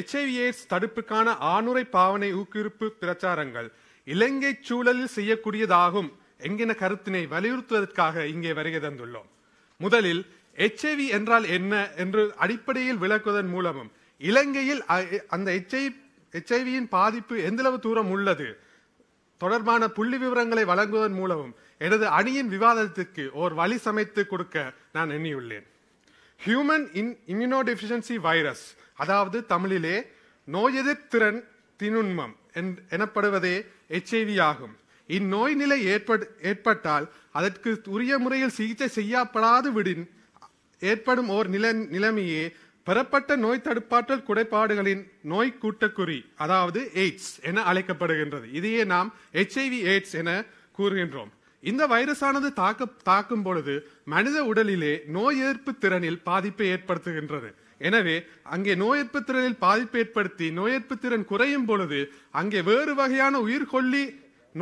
HIV AIDS தடுப்புக்கான ஆணுரை பாவனை ஊக்குவிப்பு பிரச்சாரங்கள் இலங்கை சூழலில் செய்யக்கூடியதாகும் என்கிற கருத்தினை வலியுறுத்துவதற்காக இங்கே வருகை தந்துள்ளோம் முதலில் எச்ஐவி என்றால் என்ன என்று அடிப்படையில் விளக்குவதன் மூலமும் இலங்கையில் அந்த எச்ஐ எச்ஐவியின் பாதிப்பு எந்தளவு தூரம் உள்ளது தொடர்பான புள்ளி விவரங்களை வழங்குவதன் மூலமும் எனது அணியின் விவாதத்திற்கு ஓர் வழி சமைத்து கொடுக்க நான் எண்ணியுள்ளேன் ஹியூமன் இன் இம்யூனோ வைரஸ் அதாவது தமிழிலே நோய் எதிர்த்திறன் திணுன்மம் எனப்படுவதே எச்ஐவி ஆகும் இந்நோய் நிலை ஏற்பட் ஏற்பட்டால் அதற்கு உரிய முறையில் சிகிச்சை செய்யப்படாது விடின் ஏற்படும் ஓர் நில நிலைமையே பெறப்பட்ட நோய் தடுப்பாற்றல் குறைபாடுகளின் நோய் கூட்டக்குறி அதாவது எய்ட்ஸ் என அழைக்கப்படுகின்றது இதையே நாம் எச்ஐவி எய்ட்ஸ் என கூறுகின்றோம் இந்த வைரஸானது தாக்க தாக்கும் பொழுது மனித உடலிலே நோய் எதிர்ப்பு திறனில் பாதிப்பை ஏற்படுத்துகின்றது எனவே அங்கே நோயெற்பு திறனில் பாதிப்பு ஏற்படுத்தி நோயெற்பு திறன் குறையும் பொழுது அங்கே வேறு வகையான உயிர்கொல்லி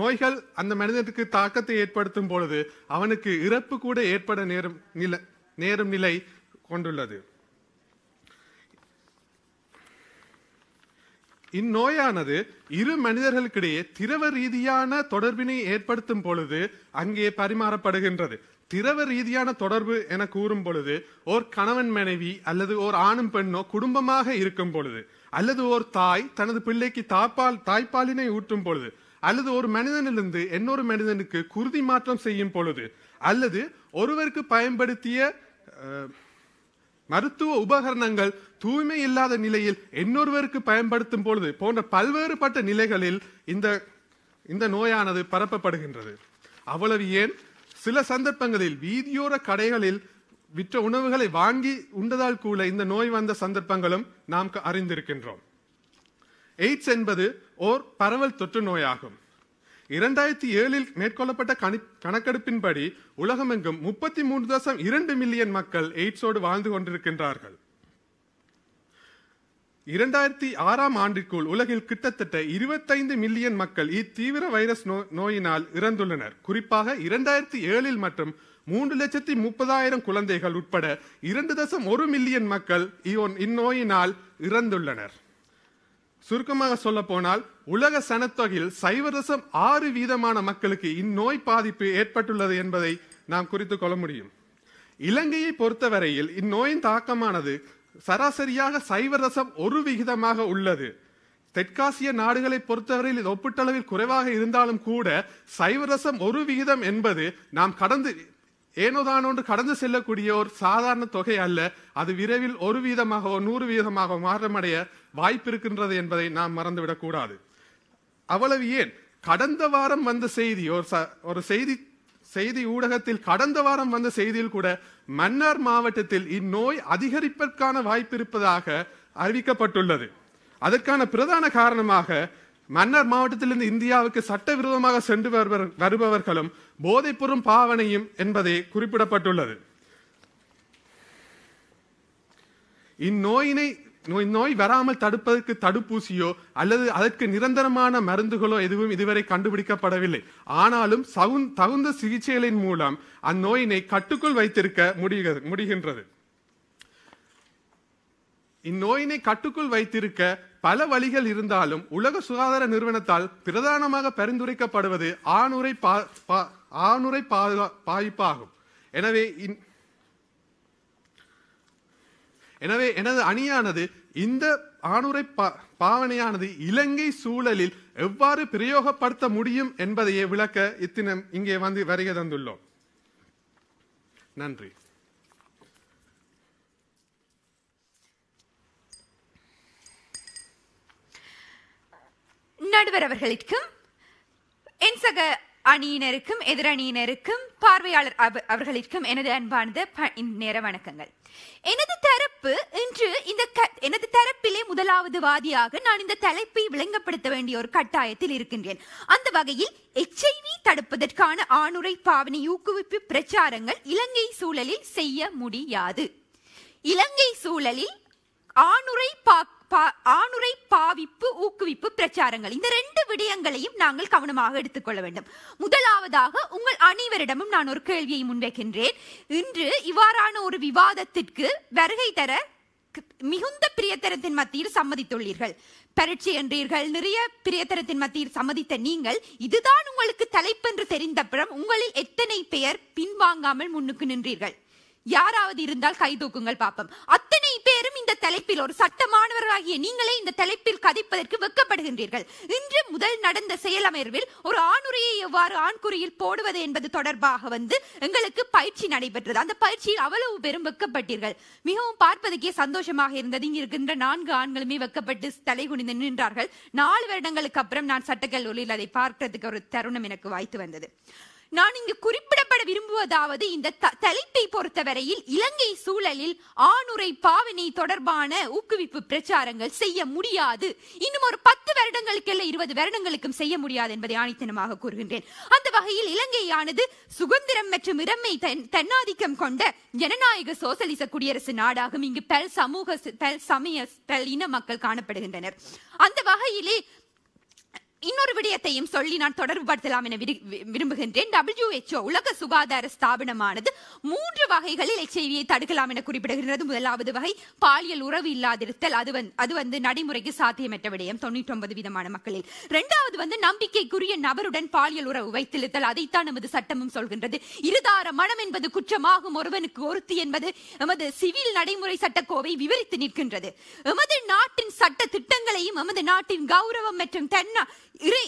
நோய்கள் அந்த மனிதனுக்கு தாக்கத்தை ஏற்படுத்தும் பொழுது அவனுக்கு இறப்பு கூட ஏற்பட நேரும் நிலை நேரும் நிலை கொண்டுள்ளது இந்நோயானது இரு மனிதர்களுக்கிடையே திரவ ரீதியான தொடர்பினை ஏற்படுத்தும் பொழுது அங்கே பரிமாறப்படுகின்றது திரவ ரீதியான தொடர்பு என கூறும் பொழுது ஓர் கணவன் மனைவி அல்லது ஓர் ஆணும் பெண்ணோ குடும்பமாக இருக்கும் பொழுது அல்லது ஓர் தாய் தனது பிள்ளைக்கு தாப்பால் தாய்ப்பாலினை ஊற்றும் பொழுது அல்லது ஒரு மனிதனிலிருந்து இன்னொரு மனிதனுக்கு குருதி மாற்றம் செய்யும் பொழுது அல்லது ஒருவருக்கு பயன்படுத்திய மருத்துவ உபகரணங்கள் தூய்மை இல்லாத நிலையில் இன்னொருவருக்கு பயன்படுத்தும் பொழுது போன்ற பல்வேறுபட்ட நிலைகளில் இந்த இந்த நோயானது பரப்பப்படுகின்றது அவ்வளவு ஏன் சில சந்தர்ப்பங்களில் வீதியோர கடைகளில் விற்ற உணவுகளை வாங்கி உண்டதால் கூட இந்த நோய் வந்த சந்தர்ப்பங்களும் நாம் அறிந்திருக்கின்றோம் எய்ட்ஸ் என்பது ஓர் பரவல் தொற்று நோயாகும் இரண்டாயிரத்தி ஏழில் மேற்கொள்ளப்பட்ட கணி கணக்கெடுப்பின்படி உலகமெங்கும் முப்பத்தி மூன்று தசம் இரண்டு மில்லியன் மக்கள் எய்ட்ஸோடு வாழ்ந்து கொண்டிருக்கின்றார்கள் இரண்டாயிரத்தி ஆறாம் ஆண்டிற்குள் உலகில் கிட்டத்தட்ட இருபத்தைந்து மில்லியன் மக்கள் இத்தீவிர வைரஸ் நோயினால் இறந்துள்ளனர் குறிப்பாக இரண்டாயிரத்தி ஏழில் மற்றும் மூன்று லட்சத்தி முப்பதாயிரம் குழந்தைகள் உட்பட இரண்டு தசம் ஒரு மில்லியன் மக்கள் இந்நோயினால் இறந்துள்ளனர் சுருக்கமாக சொல்ல போனால் உலக சனத்தொகையில் சைவரசம் ஆறு வீதமான மக்களுக்கு இந்நோய் பாதிப்பு ஏற்பட்டுள்ளது என்பதை நாம் குறித்து கொள்ள முடியும் இலங்கையை பொறுத்தவரையில் இந்நோயின் தாக்கமானது சராசரியாக சைவ ரசம் ஒரு விகிதமாக உள்ளது தெற்காசிய நாடுகளை பொறுத்தவரையில் இது ஒப்பிட்டளவில் குறைவாக இருந்தாலும் கூட சைவரசம் ஒரு விகிதம் என்பது நாம் கடந்து ஏனோதானோன்று கடந்து செல்லக்கூடிய ஒரு சாதாரண தொகை அல்ல அது விரைவில் ஒரு வீதமாகவோ நூறு வீதமாக மாற்றமடைய வாய்ப்பு இருக்கின்றது என்பதை நாம் மறந்துவிடக்கூடாது அவ்வளவு ஏன் கடந்த வாரம் வந்த செய்தி ஒரு ஒரு செய்தி செய்தி ஊடகத்தில் கடந்த வாரம் வந்த செய்தியில் கூட மன்னார் மாவட்டத்தில் இந்நோய் அதிகரிப்பதற்கான வாய்ப்பு இருப்பதாக அறிவிக்கப்பட்டுள்ளது அதற்கான பிரதான காரணமாக மன்னார் மாவட்டத்திலிருந்து இந்தியாவுக்கு சட்டவிரோதமாக சென்று வருபவர்களும் போதைப்பொருள் பாவனையும் என்பதே குறிப்பிடப்பட்டுள்ளது இந்நோயினை நோய் நோய் வராமல் தடுப்பதற்கு தடுப்பூசியோ அல்லது அதற்கு நிரந்தரமான மருந்துகளோ எதுவும் இதுவரை கண்டுபிடிக்கப்படவில்லை ஆனாலும் தகுந்த சிகிச்சைகளின் மூலம் அந்நோயினை கட்டுக்குள் வைத்திருக்க முடிகிறது முடிகின்றது இந்நோயினை கட்டுக்குள் வைத்திருக்க பல வழிகள் இருந்தாலும் உலக சுகாதார நிறுவனத்தால் பிரதானமாக பரிந்துரைக்கப்படுவது ஆணுரை பா ஆணுரை பாதுகா பாதிப்பாகும் எனவே எனவே எனது அணியானது இந்த ஆணுரை பாவனையானது இலங்கை சூழலில் எவ்வாறு பிரயோகப்படுத்த முடியும் என்பதையே விளக்க இத்தினம் இங்கே வந்து வருகை தந்துள்ளோம் நன்றி நடுவர் அவர்களுக்கும் என் சக அணியினருக்கும் எதிரணியினருக்கும் பார்வையாளர் அவர்களுக்கும் எனது அன்பானது நேர வணக்கங்கள் எனது தரப்பு இன்று இந்த எனது தரப்பிலே முதலாவது வாதியாக நான் இந்த தலைப்பை விளங்கப்படுத்த வேண்டிய ஒரு கட்டாயத்தில் இருக்கின்றேன் அந்த வகையில் எச்ஐவி தடுப்பதற்கான ஆணுரை பாவனை ஊக்குவிப்பு பிரச்சாரங்கள் இலங்கை சூழலில் செய்ய முடியாது இலங்கை சூழலில் ஆணுரை பாக்க ஆணுரை பாவிப்பு ஊக்குவிப்பு பிரச்சாரங்கள் இந்த ரெண்டு விடயங்களையும் நாங்கள் கவனமாக எடுத்துக்கொள்ள வேண்டும் முதலாவதாக உங்கள் அனைவரிடமும் நான் ஒரு கேள்வியை முன்வைக்கின்றேன் இன்று இவ்வாறான ஒரு விவாதத்திற்கு வருகை தர மிகுந்த பிரியத்தரத்தின் மத்தியில் சம்மதித்துள்ளீர்கள் பரீட்சை என்றீர்கள் நிறைய பிரியத்தரத்தின் மத்தியில் சம்மதித்த நீங்கள் இதுதான் உங்களுக்கு தலைப்பென்று தெரிந்த தெரிந்தப்புறம் உங்களில் எத்தனை பெயர் பின்வாங்காமல் முன்னுக்கு நின்றீர்கள் யாராவது இருந்தால் கை தூக்குங்கள் அத்தனை பேரும் இந்த தலைப்பில் ஒரு சட்ட மாணவர்களாகிய நீங்களே இந்த தலைப்பில் கதைப்பதற்கு வெக்கப்படுகின்றீர்கள் இன்று முதல் நடந்த செயலமர்வில் ஒரு ஆணுரையை எவ்வாறு ஆண்குறியில் போடுவது என்பது தொடர்பாக வந்து எங்களுக்கு பயிற்சி நடைபெற்றது அந்த பயிற்சியில் அவ்வளவு பெரும் வெக்கப்பட்டீர்கள் மிகவும் பார்ப்பதற்கே சந்தோஷமாக இருந்தது இங்கு இருக்கின்ற நான்கு ஆண்களுமே வெக்கப்பட்டு தலை குனிந்து நின்றார்கள் நாலு வருடங்களுக்கு அப்புறம் நான் சட்டக்கல்லூரியில் அதை பார்க்கறதுக்கு ஒரு தருணம் எனக்கு வாய்த்து வந்தது நான் இங்கு குறிப்பிடப்பட விரும்புவதாவது இந்த தலைப்பை பொறுத்தவரையில் இலங்கை சூழலில் ஆணுரை பாவனை தொடர்பான ஊக்குவிப்பு பிரச்சாரங்கள் செய்ய முடியாது இன்னும் ஒரு பத்து வருடங்களுக்கு இல்ல இருபது வருடங்களுக்கும் செய்ய முடியாது என்பதை ஆணித்தனமாக கூறுகின்றேன் அந்த வகையில் இலங்கையானது சுதந்திரம் மற்றும் இறமை தன்னாதிக்கம் கொண்ட ஜனநாயக சோசலிச குடியரசு நாடாகும் இங்கு பல் சமூக பல் சமய பல் இன மக்கள் காணப்படுகின்றனர் அந்த வகையிலே இன்னொரு விடயத்தையும் சொல்லி நான் தொடர்புபடுத்தலாம் என விரும்புகின்றேன் டபிள்யூஹெச்ஓ உலக சுகாதார ஸ்தாபனமானது மூன்று வகைகளில் எச்ஐவியை தடுக்கலாம் என குறிப்பிடுகின்றது முதலாவது வகை பாலியல் உறவு இல்லாதிருத்தல் அது வந்து அது வந்து நடைமுறைக்கு சாத்தியமற்ற விடயம் தொண்ணூற்றி ஒன்பது விதமான மக்களில் இரண்டாவது வந்து நம்பிக்கைக்குரிய நபருடன் பாலியல் உறவு வைத்திருத்தல் அதைத்தான் நமது சட்டமும் சொல்கின்றது இருதார மனம் என்பது குற்றமாகும் ஒருவனுக்கு ஒருத்தி என்பது எமது சிவில் நடைமுறை சட்டக்கோவை விவரித்து நிற்கின்றது எமது நாட்டின் சட்ட திட்டங்களையும் எமது நாட்டின் கௌரவம் மற்றும் தென்ன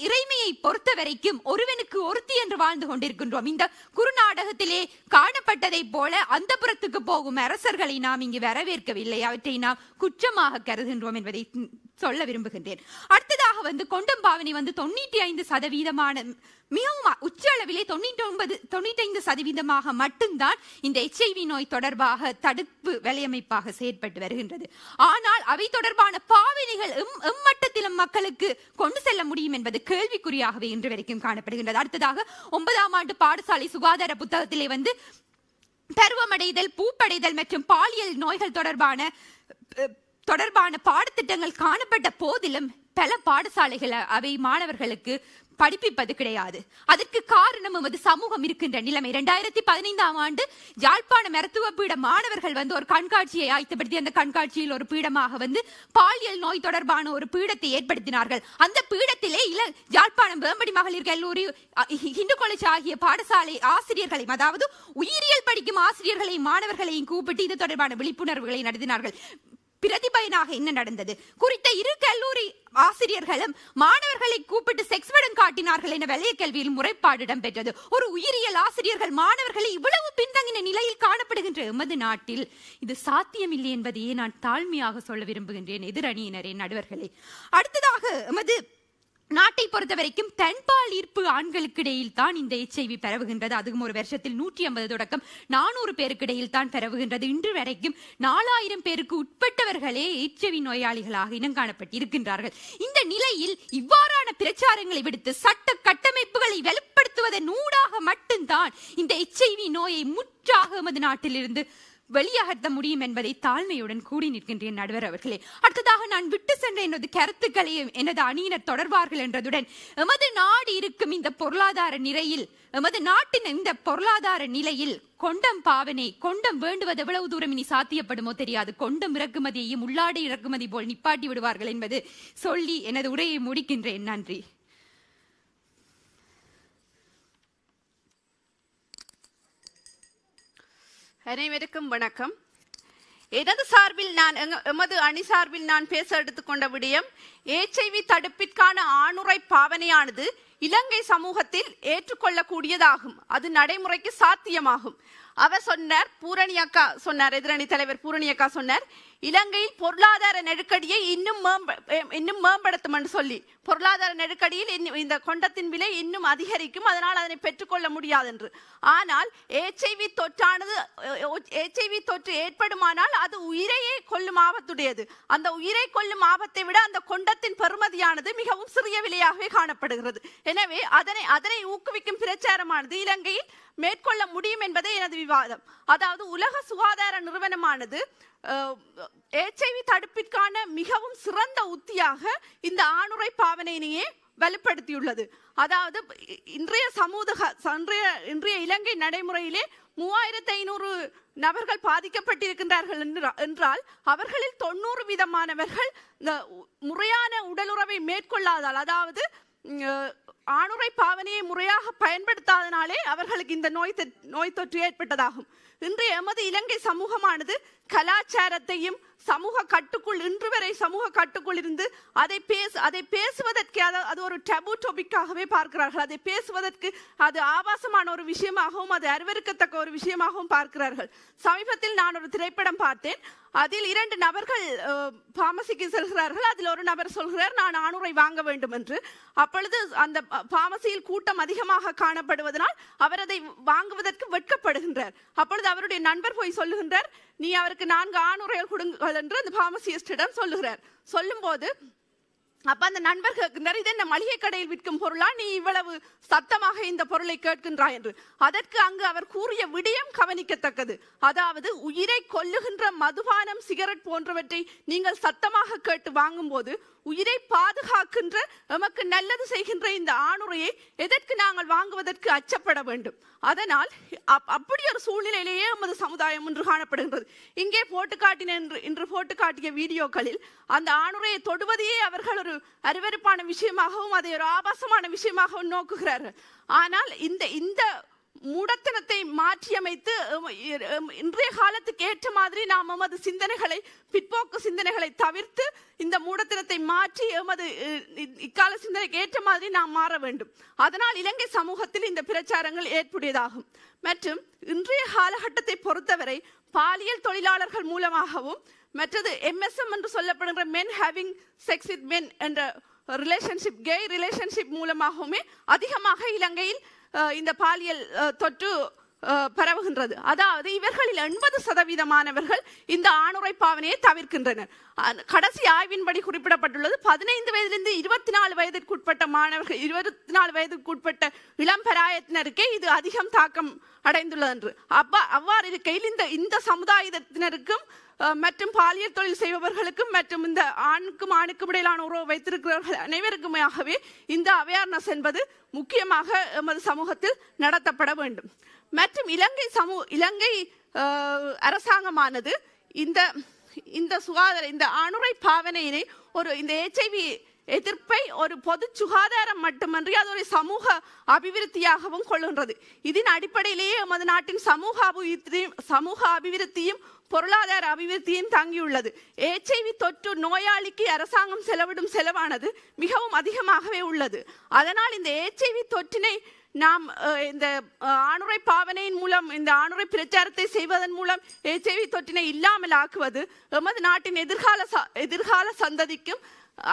இறைமையை பொறுத்த வரைக்கும் ஒருவனுக்கு ஒருத்தி என்று வாழ்ந்து கொண்டிருக்கின்றோம் இந்த குறுநாடகத்திலே காணப்பட்டதை போல அந்த புறத்துக்கு போகும் அரசர்களை நாம் இங்கு வரவேற்கவில்லை அவற்றை நாம் குற்றமாக கருதுகின்றோம் என்பதை சொல்ல விரும்புகின்றேன் அடுத்ததாக வந்து கொண்டம் வந்து தொண்ணூற்றி ஐந்து சதவீதமான மிகவும் உச்ச அளவிலே தொண்ணூற்றி ஒன்பது தொண்ணூற்றி ஐந்து சதவீதமாக மட்டும்தான் இந்த எச்ஐவி நோய் தொடர்பாக தடுப்பு வலையமைப்பாக செயற்பட்டு வருகின்றது ஆனால் அவை தொடர்பான பாவனைகள் எம் எம்மட்டத்திலும் மக்களுக்கு கொண்டு செல்ல முடியும் என்பது கேள்விக்குறியாகவே இன்று வரைக்கும் காணப்படுகின்றது அடுத்ததாக ஒன்பதாம் ஆண்டு பாடசாலை சுகாதார புத்தகத்திலே வந்து பருவமடைதல் பூப்படைதல் மற்றும் பாலியல் நோய்கள் தொடர்பான தொடர்பான பாடத்திட்டங்கள் காணப்பட்ட போதிலும் பல பாடசாலைகளை அவை மாணவர்களுக்கு படிப்பிப்பது கிடையாது அதற்கு காரணம் எமது சமூகம் இருக்கின்ற நிலைமை இரண்டாயிரத்தி பதினைந்தாம் ஆண்டு யாழ்ப்பாண மருத்துவ பீட மாணவர்கள் வந்து ஒரு கண்காட்சியை ஆயத்தப்படுத்தி அந்த கண்காட்சியில் ஒரு பீடமாக வந்து பாலியல் நோய் தொடர்பான ஒரு பீடத்தை ஏற்படுத்தினார்கள் அந்த பீடத்திலே இல யாழ்ப்பாணம் வேம்படி மகளிர் கல்லூரி இந்து காலேஜ் ஆகிய பாடசாலை ஆசிரியர்களையும் அதாவது உயிரியல் படிக்கும் ஆசிரியர்களையும் மாணவர்களையும் கூப்பிட்டு இது தொடர்பான விழிப்புணர்வுகளை நடத்தினார்கள் பிரதிபயனாக என்ன நடந்தது குறித்த இரு கல்லூரி ஆசிரியர்களும் மாணவர்களை கூப்பிட்டு செக்ஸ் படம் காட்டினார்கள் என வெளிய கல்வியில் முறைப்பாடு இடம்பெற்றது ஒரு உயிரியல் ஆசிரியர்கள் மாணவர்களை இவ்வளவு பின்தங்கின நிலையில் காணப்படுகின்ற எமது நாட்டில் இது சாத்தியமில்லை என்பதையே நான் தாழ்மையாக சொல்ல விரும்புகின்றேன் எதிரணியினரே நடுவர்களே அடுத்ததாக எமது நாட்டை பொறுத்த வரைக்கும் தென்பால் ஈர்ப்பு ஆண்களுக்கு இடையில் தான் இந்த எச்ஐவி பரவுகின்றது அதுவும் ஒரு வருஷத்தில் நூற்றி ஐம்பது தொடக்கம் நானூறு பேருக்கு இடையில் தான் பரவுகின்றது இன்று வரைக்கும் நாலாயிரம் பேருக்கு உட்பட்டவர்களே எச்ஐவி நோயாளிகளாக இனங்காணப்பட்டு இருக்கின்றார்கள் இந்த நிலையில் இவ்வாறான பிரச்சாரங்களை விடுத்து சட்ட கட்டமைப்புகளை வலுப்படுத்துவதன் ஊடாக மட்டும்தான் இந்த எச்ஐவி நோயை முற்றாக எமது நாட்டிலிருந்து வெளியாகத்த முடியும் என்பதை தாழ்மையுடன் கூடி நிற்கின்றேன் நடுவர் அவர்களே அடுத்ததாக நான் விட்டு சென்ற எனது கருத்துக்களை எனது அணியினர் தொடர்வார்கள் என்றதுடன் எமது நாடு இருக்கும் இந்த பொருளாதார நிலையில் எமது நாட்டின் இந்த பொருளாதார நிலையில் கொண்டம் பாவனை கொண்டம் வேண்டுவது எவ்வளவு தூரம் இனி சாத்தியப்படுமோ தெரியாது கொண்டம் இறக்குமதியையும் உள்ளாடை இறக்குமதி போல் நிப்பாட்டி விடுவார்கள் என்பது சொல்லி எனது உரையை முடிக்கின்றேன் நன்றி அனைவருக்கும் வணக்கம் எனது சார்பில் நான் எமது அணி சார்பில் நான் பேச எடுத்துக்கொண்ட விடயம் ஏச்ஐவி தடுப்பிற்கான ஆணுரை பாவனையானது இலங்கை சமூகத்தில் ஏற்றுக்கொள்ளக்கூடியதாகும் அது நடைமுறைக்கு சாத்தியமாகும் அவர் சொன்னார் பூரணி அக்கா சொன்னார் எதிரணி தலைவர் பூரணி அக்கா சொன்னார் இலங்கையில் பொருளாதார நெருக்கடியை இன்னும் இன்னும் மேம்படுத்தும் என்று சொல்லி பொருளாதார நெருக்கடியில் இந்த கொண்டத்தின் விலை இன்னும் அதிகரிக்கும் அதனால் அதனை பெற்றுக்கொள்ள முடியாது என்று ஆனால் ஏச்ஐவி தொற்றானது ஏச்ஐவி தொற்று ஏற்படுமானால் அது உயிரையே கொல்லும் ஆபத்துடையது அந்த உயிரை கொல்லும் ஆபத்தை விட அந்த கொண்டத்தின் பெருமதியானது மிகவும் சிறிய விலையாகவே காணப்படுகிறது எனவே அதனை அதனை ஊக்குவிக்கும் பிரச்சாரமானது இலங்கையில் மேற்கொள்ள முடியும் என்பதே எனது விவாதம் அதாவது உலக சுகாதார நிறுவனமானது எச்ஐவி தடுப்பிற்கான மிகவும் சிறந்த உத்தியாக இந்த ஆணுரை பாவனையினையே வலுப்படுத்தியுள்ளது அதாவது இன்றைய சமூக இன்றைய இன்றைய இலங்கை நடைமுறையிலே மூவாயிரத்தி ஐநூறு நபர்கள் பாதிக்கப்பட்டிருக்கின்றார்கள் என்றால் அவர்களில் தொண்ணூறு வீதமானவர்கள் முறையான உடலுறவை மேற்கொள்ளாதால் அதாவது ஆணுரை பாவனையை முறையாக பயன்படுத்தாதனாலே அவர்களுக்கு இந்த நோய் நோய் தொற்று ஏற்பட்டதாகும் இன்று எமது இலங்கை சமூகமானது கலாச்சாரத்தையும் சமூக கட்டுக்குள் இன்று வரை சமூக கட்டுக்குள் இருந்து அதை பேச அதை பேசுவதற்கு அது ஒரு டபு டொபிக்காகவே பார்க்கிறார்கள் அதை பேசுவதற்கு அது ஆபாசமான ஒரு விஷயமாகவும் அது அறிவறுக்கத்தக்க ஒரு விஷயமாகவும் பார்க்கிறார்கள் சமீபத்தில் நான் ஒரு திரைப்படம் பார்த்தேன் அதில் இரண்டு நபர்கள் பார்மசிக்கு செல்கிறார்கள் அதில் ஒரு நபர் சொல்கிறார் நான் ஆணுரை வாங்க வேண்டும் என்று அப்பொழுது அந்த பார்மசியில் கூட்டம் அதிகமாக காணப்படுவதனால் அவர் அதை வாங்குவதற்கு வெட்கப்படுகின்றார் அப்பொழுது அவருடைய நண்பர் போய் சொல்லுகின்றார் நீ அவருக்கு நான்கு ஆணுரைகள் கொடுங்கள் என்று அந்த பார்மசியிஸ்டிடம் சொல்லுகிறார் போது அப்ப அந்த நண்பர்கள் கேட்கின்றார் என்ன மளிகை கடையில் விற்கும் பொருளா நீ இவ்வளவு சத்தமாக இந்த பொருளை கேட்கின்றாய் என்று அதற்கு அங்கு அவர் கூறிய விடயம் கவனிக்கத்தக்கது அதாவது உயிரை கொல்லுகின்ற மதுபானம் சிகரெட் போன்றவற்றை நீங்கள் சத்தமாக கேட்டு வாங்கும்போது உயிரை பாதுகாக்கின்ற எமக்கு நல்லது செய்கின்ற இந்த ஆணுரையை எதற்கு நாங்கள் வாங்குவதற்கு அச்சப்பட வேண்டும் அதனால் அப்படி ஒரு சூழ்நிலையிலேயே நமது சமுதாயம் இன்று காணப்படுகின்றது இங்கே போட்டு காட்டின இன்று இன்று போட்டு காட்டிய வீடியோக்களில் அந்த ஆணுரையை தொடுவதையே அவர்கள் ஒரு அருவறுப்பான விஷயமாகவும் அதை ஒரு ஆபாசமான விஷயமாகவும் நோக்குகிறார்கள் ஆனால் இந்த இந்த முடத்தனத்தை மாற்றியமைத்து இன்றைய காலத்துக்கு ஏற்ற மாதிரி நாம் எமது சிந்தனைகளை பிற்போக்கு சிந்தனைகளை தவிர்த்து இந்த மூடத்தனத்தை மாற்றி எமது இக்கால சிந்தனைக்கு ஏற்ற மாதிரி நாம் மாற வேண்டும் அதனால் இலங்கை சமூகத்தில் இந்த பிரச்சாரங்கள் ஏற்புடையதாகும் மற்றும் இன்றைய காலகட்டத்தை பொறுத்தவரை பாலியல் தொழிலாளர்கள் மூலமாகவும் மற்றது எம்எஸ்எம் என்று சொல்லப்படுகிற men having sex with men என்ற ரிலேஷன்ஷிப் கே ரிலேஷன்ஷிப் மூலமாகவுமே அதிகமாக இலங்கையில் இந்த பாலியல் தொற்று பரவுகின்றது அதாவது இவர்களில் எண்பது சதவீதமானவர்கள் இந்த ஆணுரை பாவனையை தவிர்க்கின்றனர் கடைசி ஆய்வின்படி குறிப்பிடப்பட்டுள்ளது பதினைந்து வயதிலிருந்து இருபத்தி நாலு வயதிற்குட்பட்ட மாணவர்கள் இருபத்தி நாலு வயதிற்குட்பட்ட இளம் பராயத்தினருக்கே இது அதிகம் தாக்கம் அடைந்துள்ளது என்று அவ்வா அவ்வாறு இருக்கையில் இந்த இந்த சமுதாயத்தினருக்கும் மற்றும் பாலியல் தொழில் செய்பவர்களுக்கும் மற்றும் இந்த ஆணுக்கும் ஆணுக்கும் இடையிலான உறவு வைத்திருக்கிறவர்கள் அனைவருக்குமாகவே இந்த அவேர்னஸ் என்பது முக்கியமாக எமது சமூகத்தில் நடத்தப்பட வேண்டும் மற்றும் இலங்கை சமூ இலங்கை அரசாங்கமானது இந்த இந்த சுகாதார இந்த அணுரை பாவனையினை ஒரு இந்த ஹெச்ஐவி எதிர்ப்பை ஒரு பொது சுகாதாரம் மட்டுமன்றி அது ஒரு சமூக அபிவிருத்தியாகவும் கொள்கின்றது இதன் அடிப்படையிலேயே நமது நாட்டின் சமூக அபிவிருத்தியும் சமூக அபிவிருத்தியும் பொருளாதார அபிவிருத்தியும் தங்கியுள்ளது ஏச்ஐவி தொற்று நோயாளிக்கு அரசாங்கம் செலவிடும் செலவானது மிகவும் அதிகமாகவே உள்ளது அதனால் இந்த ஏச்ஐவி தொற்றினை நாம் இந்த ஆணுரை பாவனையின் மூலம் இந்த ஆணுரை பிரச்சாரத்தை செய்வதன் மூலம் எச்ஐவி தொற்றினை இல்லாமல் ஆக்குவது எமது நாட்டின் எதிர்கால எதிர்கால சந்ததிக்கும்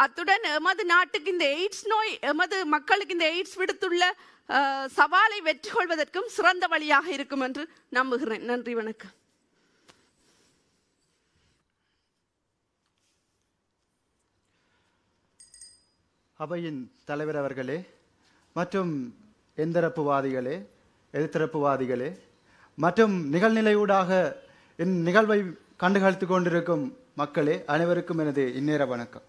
அத்துடன் எமது நாட்டுக்கு இந்த எய்ட்ஸ் நோய் எமது மக்களுக்கு இந்த எய்ட்ஸ் விடுத்துள்ள சவாலை வெற்றி கொள்வதற்கும் சிறந்த வழியாக இருக்கும் என்று நம்புகிறேன் நன்றி வணக்கம் அவையின் தலைவர் அவர்களே மற்றும் எந்தரப்புவாதிகளே எதிர்த்தரப்புவாதிகளே மற்றும் நிகழ்நிலையூடாக என் நிகழ்வை கண்டுகளித்து கொண்டிருக்கும் மக்களே அனைவருக்கும் எனது இந்நேர வணக்கம்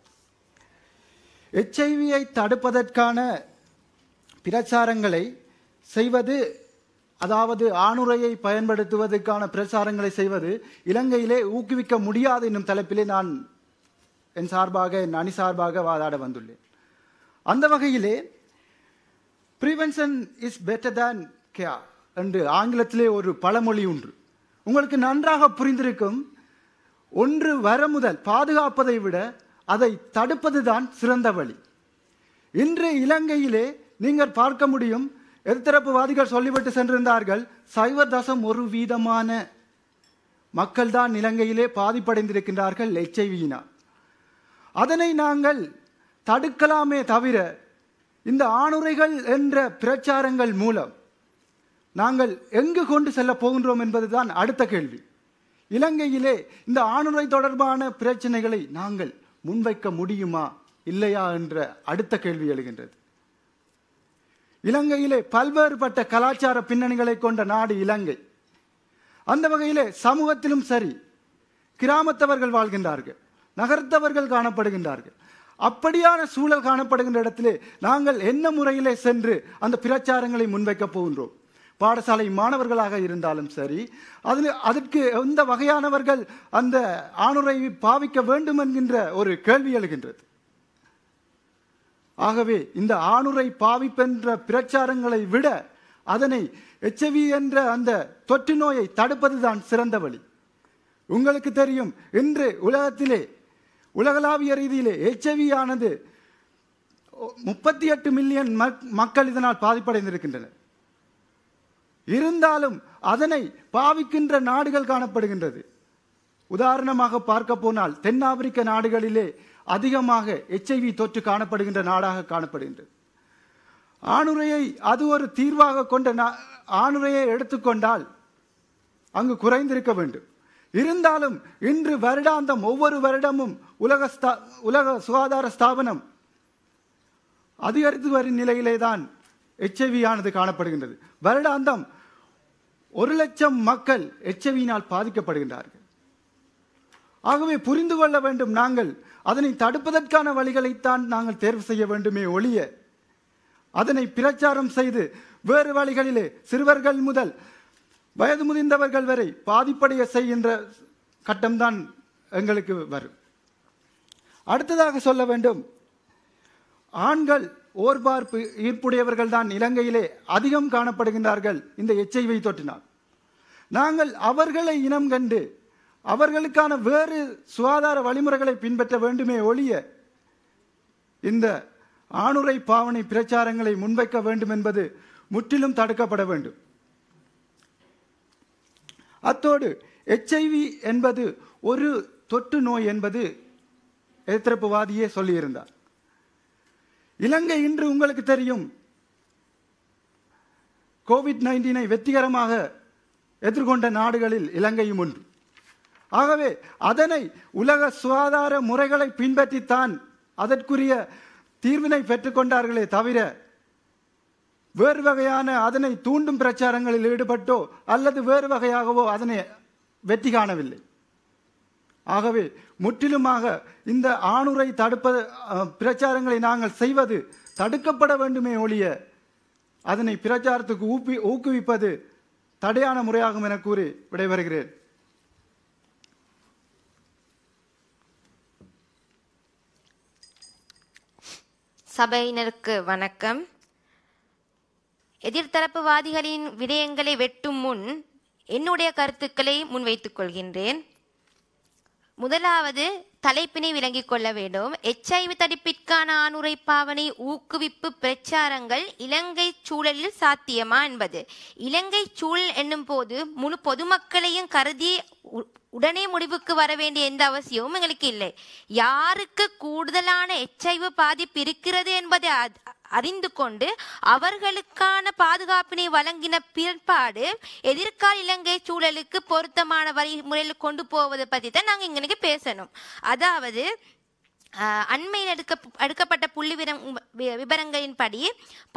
எச்ஐவியை தடுப்பதற்கான பிரச்சாரங்களை செய்வது அதாவது ஆணுரையை பயன்படுத்துவதற்கான பிரச்சாரங்களை செய்வது இலங்கையிலே ஊக்குவிக்க முடியாது என்னும் தலைப்பிலே நான் என் சார்பாக என் அணி சார்பாக வாதாட வந்துள்ளேன் அந்த வகையிலே prevention is better than care என்று ஆங்கிலத்திலே ஒரு பழமொழி உண்டு உங்களுக்கு நன்றாக புரிந்திருக்கும் ஒன்று வர முதல் பாதுகாப்பதை விட அதை தடுப்பது தான் சிறந்த வழி இன்று இலங்கையிலே நீங்கள் பார்க்க முடியும் எதிர்த்தரப்புவாதிகள் சொல்லிவிட்டு சென்றிருந்தார்கள் சைவர் தசம் ஒரு வீதமான மக்கள் தான் இலங்கையிலே பாதிப்படைந்திருக்கின்றார்கள் எச்ஐவியினால் அதனை நாங்கள் தடுக்கலாமே தவிர இந்த ஆணுரைகள் என்ற பிரச்சாரங்கள் மூலம் நாங்கள் எங்கு கொண்டு செல்ல போகின்றோம் என்பதுதான் அடுத்த கேள்வி இலங்கையிலே இந்த ஆணுரை தொடர்பான பிரச்சனைகளை நாங்கள் முன்வைக்க முடியுமா இல்லையா என்ற அடுத்த கேள்வி எழுகின்றது இலங்கையிலே பல்வேறுபட்ட கலாச்சார பின்னணிகளை கொண்ட நாடு இலங்கை அந்த வகையிலே சமூகத்திலும் சரி கிராமத்தவர்கள் வாழ்கின்றார்கள் நகர்த்தவர்கள் காணப்படுகின்றார்கள் அப்படியான சூழல் காணப்படுகின்ற இடத்திலே நாங்கள் என்ன முறையிலே சென்று அந்த பிரச்சாரங்களை முன்வைக்கப் போகின்றோம் பாடசாலை மாணவர்களாக இருந்தாலும் சரி அதில் அதற்கு எந்த வகையானவர்கள் அந்த ஆணுரை பாவிக்க வேண்டும் என்கின்ற ஒரு கேள்வி எழுகின்றது ஆகவே இந்த ஆணுரை பாவிப்பென்ற பிரச்சாரங்களை விட அதனை எச்ஐவி என்ற அந்த தொற்று நோயை தடுப்பதுதான் சிறந்த வழி உங்களுக்கு தெரியும் இன்று உலகத்திலே உலகளாவிய ரீதியிலே ஹெச்ஐவி ஆனது முப்பத்தி எட்டு மில்லியன் மக்கள் இதனால் பாதிப்படைந்திருக்கின்றனர் இருந்தாலும் அதனை பாவிக்கின்ற நாடுகள் காணப்படுகின்றது உதாரணமாக பார்க்க போனால் தென்னாப்பிரிக்க நாடுகளிலே அதிகமாக எச்ஐவி தொற்று காணப்படுகின்ற நாடாக காணப்படுகின்றது ஆணுரையை அது ஒரு தீர்வாக கொண்ட ஆணுரையை எடுத்துக்கொண்டால் அங்கு குறைந்திருக்க வேண்டும் இருந்தாலும் இன்று வருடாந்தம் ஒவ்வொரு வருடமும் உலக ஸ்தா உலக சுகாதார ஸ்தாபனம் அதிகரித்து வரும் நிலையிலே தான் எச்ஐவி ஆனது காணப்படுகின்றது வருடாந்தம் ஒரு லட்சம் மக்கள் எச்ஐவியினால் பாதிக்கப்படுகின்றார்கள் ஆகவே புரிந்து கொள்ள வேண்டும் நாங்கள் அதனை தடுப்பதற்கான வழிகளைத்தான் நாங்கள் தேர்வு செய்ய வேண்டுமே ஒழிய அதனை பிரச்சாரம் செய்து வேறு வழிகளிலே சிறுவர்கள் முதல் வயது முதிர்ந்தவர்கள் வரை பாதிப்படைய செய்கின்ற கட்டம்தான் எங்களுக்கு வரும் அடுத்ததாக சொல்ல வேண்டும் ஆண்கள் ஓர்பார்ப்பு ஈர்ப்புடையவர்கள் தான் இலங்கையிலே அதிகம் காணப்படுகின்றார்கள் இந்த எச்ஐவி தொற்றினால் நாங்கள் அவர்களை இனம் கண்டு அவர்களுக்கான வேறு சுகாதார வழிமுறைகளை பின்பற்ற வேண்டுமே ஒழிய இந்த ஆணுரை பாவனை பிரச்சாரங்களை முன்வைக்க வேண்டும் என்பது முற்றிலும் தடுக்கப்பட வேண்டும் அத்தோடு எச்ஐவி என்பது ஒரு தொற்று நோய் என்பது எதிர்த்தரப்புவாதியே சொல்லியிருந்தார் இலங்கை இன்று உங்களுக்கு தெரியும் கோவிட் நைன்டீனை வெற்றிகரமாக எதிர்கொண்ட நாடுகளில் இலங்கையும் ஒன்று ஆகவே அதனை உலக சுகாதார முறைகளை பின்பற்றித்தான் அதற்குரிய தீர்வினை பெற்றுக்கொண்டார்களே தவிர வேறு வகையான அதனை தூண்டும் பிரச்சாரங்களில் ஈடுபட்டோ அல்லது வேறு வகையாகவோ அதனை வெற்றி காணவில்லை ஆகவே முற்றிலுமாக இந்த ஆணுரை தடுப்பது பிரச்சாரங்களை நாங்கள் செய்வது தடுக்கப்பட வேண்டுமே ஒழிய அதனை பிரச்சாரத்துக்கு ஊப்பி ஊக்குவிப்பது தடையான முறையாகும் என கூறி விடைபெறுகிறேன் சபையினருக்கு வணக்கம் எதிர்த்தரப்புவாதிகளின் விடயங்களை வெட்டும் முன் என்னுடைய கருத்துக்களை முன்வைத்துக் கொள்கின்றேன் முதலாவது தலைப்பினை விளங்கிக் கொள்ள வேண்டும் எச்ஐவி தடுப்பிற்கான ஆணுரை பாவனை ஊக்குவிப்பு பிரச்சாரங்கள் இலங்கை சூழலில் சாத்தியமா என்பது இலங்கை சூழல் என்னும் போது முழு பொதுமக்களையும் கருதி உடனே முடிவுக்கு வர வேண்டிய எந்த அவசியமும் எங்களுக்கு இல்லை யாருக்கு கூடுதலான எச்ஐவி பாதிப்பு இருக்கிறது என்பதை அறிந்து கொண்டு அவர்களுக்கான பாதுகாப்பினை வழங்கின பிற்பாடு எதிர்கால இலங்கை சூழலுக்கு பொருத்தமான வழி முறையில் கொண்டு போவதை பற்றி தான் நாங்கள் இங்கே பேசணும் அதாவது அண்மையில் எடுக்க எடுக்கப்பட்ட புள்ளி விரம் விவரங்களின்படி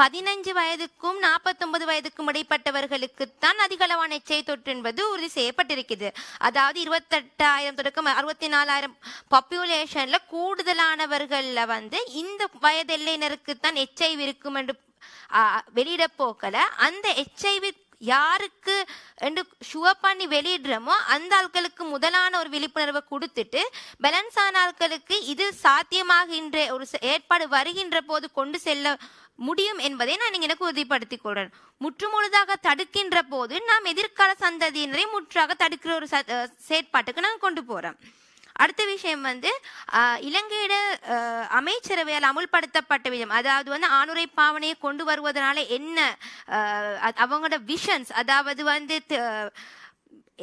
பதினஞ்சு வயதுக்கும் நாற்பத்தொன்பது வயதுக்கும் இடைப்பட்டவர்களுக்கு தான் அதிகளவான எச்ஐ தொற்று என்பது உறுதி செய்யப்பட்டிருக்குது அதாவது இருபத்தெட்டாயிரம் தொடக்கம் அறுபத்தி நாலாயிரம் பாப்புலேஷனில் கூடுதலானவர்களில் வந்து இந்த வயது எல்லையினருக்கு தான் எச்ஐவி இருக்கும் என்று வெளியிட போக்கல அந்த எச்ஐவி யாருக்கு என்று ஷுவர் பண்ணி வெளியிடுறோமோ அந்த ஆட்களுக்கு முதலான ஒரு விழிப்புணர்வை கொடுத்துட்டு பேலன்ஸ் ஆன ஆட்களுக்கு இது சாத்தியமாகின்ற ஒரு ஏற்பாடு வருகின்ற போது கொண்டு செல்ல முடியும் என்பதை நான் எனக்கு உறுதிப்படுத்திக் கொள்றேன் முற்றுமுழுதாக தடுக்கின்ற போது நாம் எதிர்கால சந்ததியினரை முற்றாக தடுக்கிற ஒரு செயற்பாட்டுக்கு நான் கொண்டு போறேன் அடுத்த விஷயம் வந்து இலங்கையிட அமைச்சரவையால் அமுல்படுத்தப்பட்ட விதம் அதாவது வந்து ஆணுரை பாவனையை கொண்டு வருவதனால என்ன அவங்களோட விஷன்ஸ் அதாவது வந்து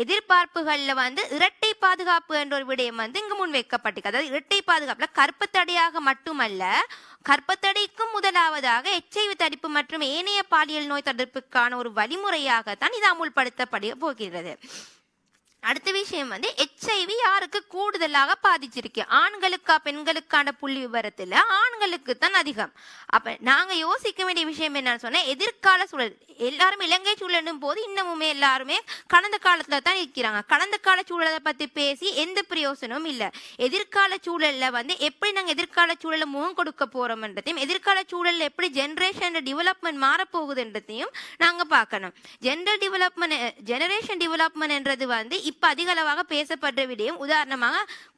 எதிர்பார்ப்புகளில் வந்து இரட்டை பாதுகாப்பு என்ற ஒரு விடயம் வந்து இங்கு முன்வைக்கப்பட்டிருக்கு அதாவது இரட்டை பாதுகாப்புல கற்பத்தடையாக மட்டுமல்ல கற்பத்தடைக்கும் முதலாவதாக எச்ஐவி தடுப்பு மற்றும் ஏனைய பாலியல் நோய் தடுப்புக்கான ஒரு வழிமுறையாகத்தான் இது அமுல்படுத்தப்பட போகிறது அடுத்த விஷயம் வந்து ஹெச்ஐவி யாருக்கு கூடுதலாக பாதிச்சிருக்கு ஆண்களுக்கா பெண்களுக்கான புள்ளி விவரத்தில் ஆண்களுக்கு தான் அதிகம் அப்போ நாங்கள் யோசிக்க வேண்டிய விஷயம் என்னன்னு சொன்னால் எதிர்கால சூழல் எல்லாரும் இலங்கை சூழலும் போது இன்னமுமே எல்லாருமே கடந்த காலத்தில் தான் இருக்கிறாங்க கடந்த கால சூழலை பற்றி பேசி எந்த பிரயோசனமும் இல்லை எதிர்கால சூழலில் வந்து எப்படி நாங்கள் எதிர்கால சூழலை முகம் கொடுக்க போகிறோம்ன்றதையும் எதிர்கால சூழலில் எப்படி ஜென்ரேஷன் டெவலப்மெண்ட் மாறப்போகுதுன்றதையும் நாங்கள் பார்க்கணும் ஜென்ரல் டெவலப்மெண்ட் ஜெனரேஷன் டெவலப்மெண்ட்ன்றது வந்து இப்போ அதிகளவாக பேசப்படுற விடயம் உதாரணமாக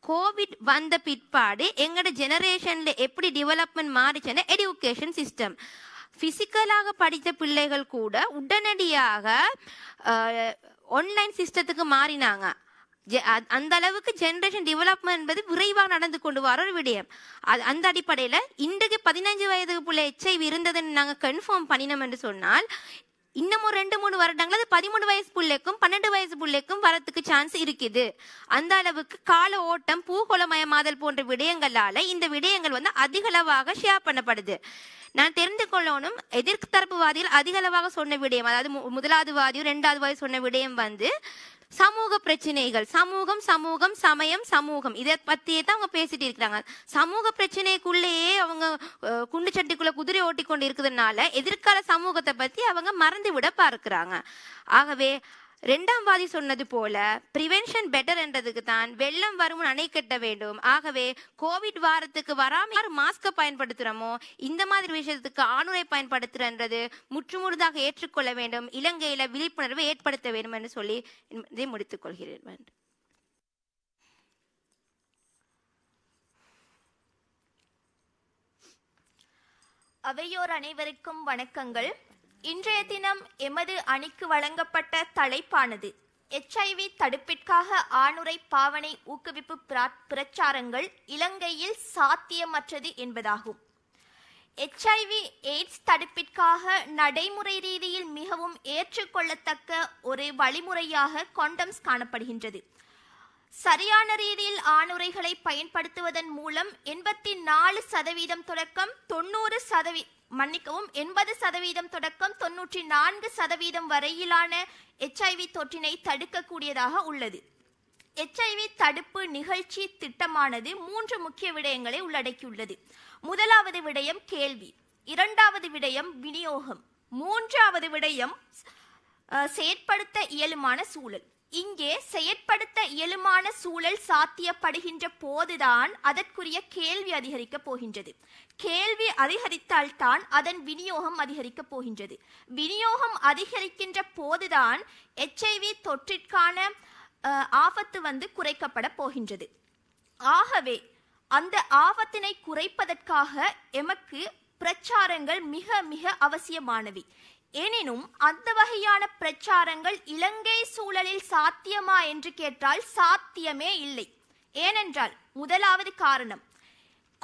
கோவிட் வந்த பிற்பாடு எங்களோட ஜெனரேஷனில் எப்படி டெவலப்மெண்ட் மாறிச்சுன்னா எடுக்கேஷன் சிஸ்டம் ஃபிசிக்கலாக படித்த பிள்ளைகள் கூட உடனடியாக ஆன்லைன் சிஸ்டத்துக்கு மாறினாங்க அந்த அளவுக்கு ஜென்ரேஷன் டெவலப்மெண்ட் என்பது விரைவாக நடந்து கொண்டு வர ஒரு விடயம் அது அந்த அடிப்படையில் இன்றைக்கு பதினஞ்சு வயதுக்குள்ள பிள்ளை எச்ஐவி இருந்ததுன்னு நாங்கள் கன்ஃபார்ம் பண்ணினோம் என்று சொன்னால் இன்னமும் ரெண்டு மூணு வருடங்கள் பதிமூணு வயசு பிள்ளைக்கும் பன்னெண்டு வயசு பிள்ளைக்கும் வரத்துக்கு சான்ஸ் இருக்குது அந்த அளவுக்கு கால ஓட்டம் பூகோளமயமாதல் போன்ற விடயங்களால இந்த விடயங்கள் வந்து அதிகளவாக ஷேர் பண்ணப்படுது நான் தெரிந்து கொள்ளணும் எதிர்த்தரப்புவாதிகள் அதிகளவாக சொன்ன விடயம் அதாவது முதலாவது வாதியும் ரெண்டாவது வாதி சொன்ன விடயம் வந்து சமூக பிரச்சனைகள் சமூகம் சமூகம் சமயம் சமூகம் இதை பற்றியே தான் அவங்க பேசிட்டு இருக்கிறாங்க சமூக பிரச்சனைக்குள்ளேயே அவங்க குண்டு சட்டிக்குள்ள குதிரை ஓட்டி கொண்டு இருக்கிறதுனால எதிர்கால சமூகத்தை பற்றி அவங்க மறந்து விட பார்க்கிறாங்க ஆகவே ரெண்டாம் வாதி சொன்னது போல பிரிவென்ஷன் பெட்டர் என்றதுக்கு தான் வெள்ளம் வரும் அணை கட்ட வேண்டும் ஆகவே கோவிட் வாரத்துக்கு வராம யார் மாஸ்கை பயன்படுத்துறோமோ இந்த மாதிரி விஷயத்துக்கு ஆணுரை பயன்படுத்துறன்றது முற்றுமுழுதாக ஏற்றுக்கொள்ள வேண்டும் இலங்கையில விழிப்புணர்வை ஏற்படுத்த வேண்டும் என்று சொல்லி இதை முடித்துக் கொள்கிறேன் அவையோர் அனைவருக்கும் வணக்கங்கள் இன்றைய தினம் எமது அணிக்கு வழங்கப்பட்ட தலைப்பானது எச்ஐவி தடுப்பிற்காக ஆணுரை பாவனை ஊக்குவிப்பு பிரச்சாரங்கள் இலங்கையில் சாத்தியமற்றது என்பதாகும் எச்ஐவி எய்ட்ஸ் தடுப்பிற்காக நடைமுறை ரீதியில் மிகவும் ஏற்றுக்கொள்ளத்தக்க ஒரு வழிமுறையாக கொண்டம்ஸ் காணப்படுகின்றது சரியான ரீதியில் ஆணுரைகளை பயன்படுத்துவதன் மூலம் எண்பத்தி நாலு சதவீதம் தொடக்கம் தொண்ணூறு சதவீ மன்னிக்கவும் எண்பது சதவீதம் தொடக்கம் தொன்னூற்றி நான்கு சதவீதம் வரையிலான எச்ஐவி தொற்றினை தடுக்கக்கூடியதாக உள்ளது எச்ஐவி தடுப்பு நிகழ்ச்சி திட்டமானது மூன்று முக்கிய விடயங்களை உள்ளடக்கியுள்ளது முதலாவது விடயம் கேள்வி இரண்டாவது விடயம் விநியோகம் மூன்றாவது விடயம் செயற்படுத்த இயலுமான சூழல் இங்கே செயற்படுத்த இயலுமான சூழல் சாத்தியப்படுகின்ற போதுதான் அதற்குரிய கேள்வி அதிகரிக்கப் போகின்றது கேள்வி அதிகரித்தால்தான் அதன் விநியோகம் அதிகரிக்கப் போகின்றது விநியோகம் அதிகரிக்கின்ற போதுதான் எச்ஐவி தொற்றிற்கான ஆபத்து வந்து குறைக்கப்பட போகின்றது ஆகவே அந்த ஆபத்தினை குறைப்பதற்காக எமக்கு பிரச்சாரங்கள் மிக மிக அவசியமானவை எனினும் அந்த வகையான பிரச்சாரங்கள் இலங்கை சூழலில் சாத்தியமா என்று கேட்டால் சாத்தியமே இல்லை ஏனென்றால் முதலாவது காரணம்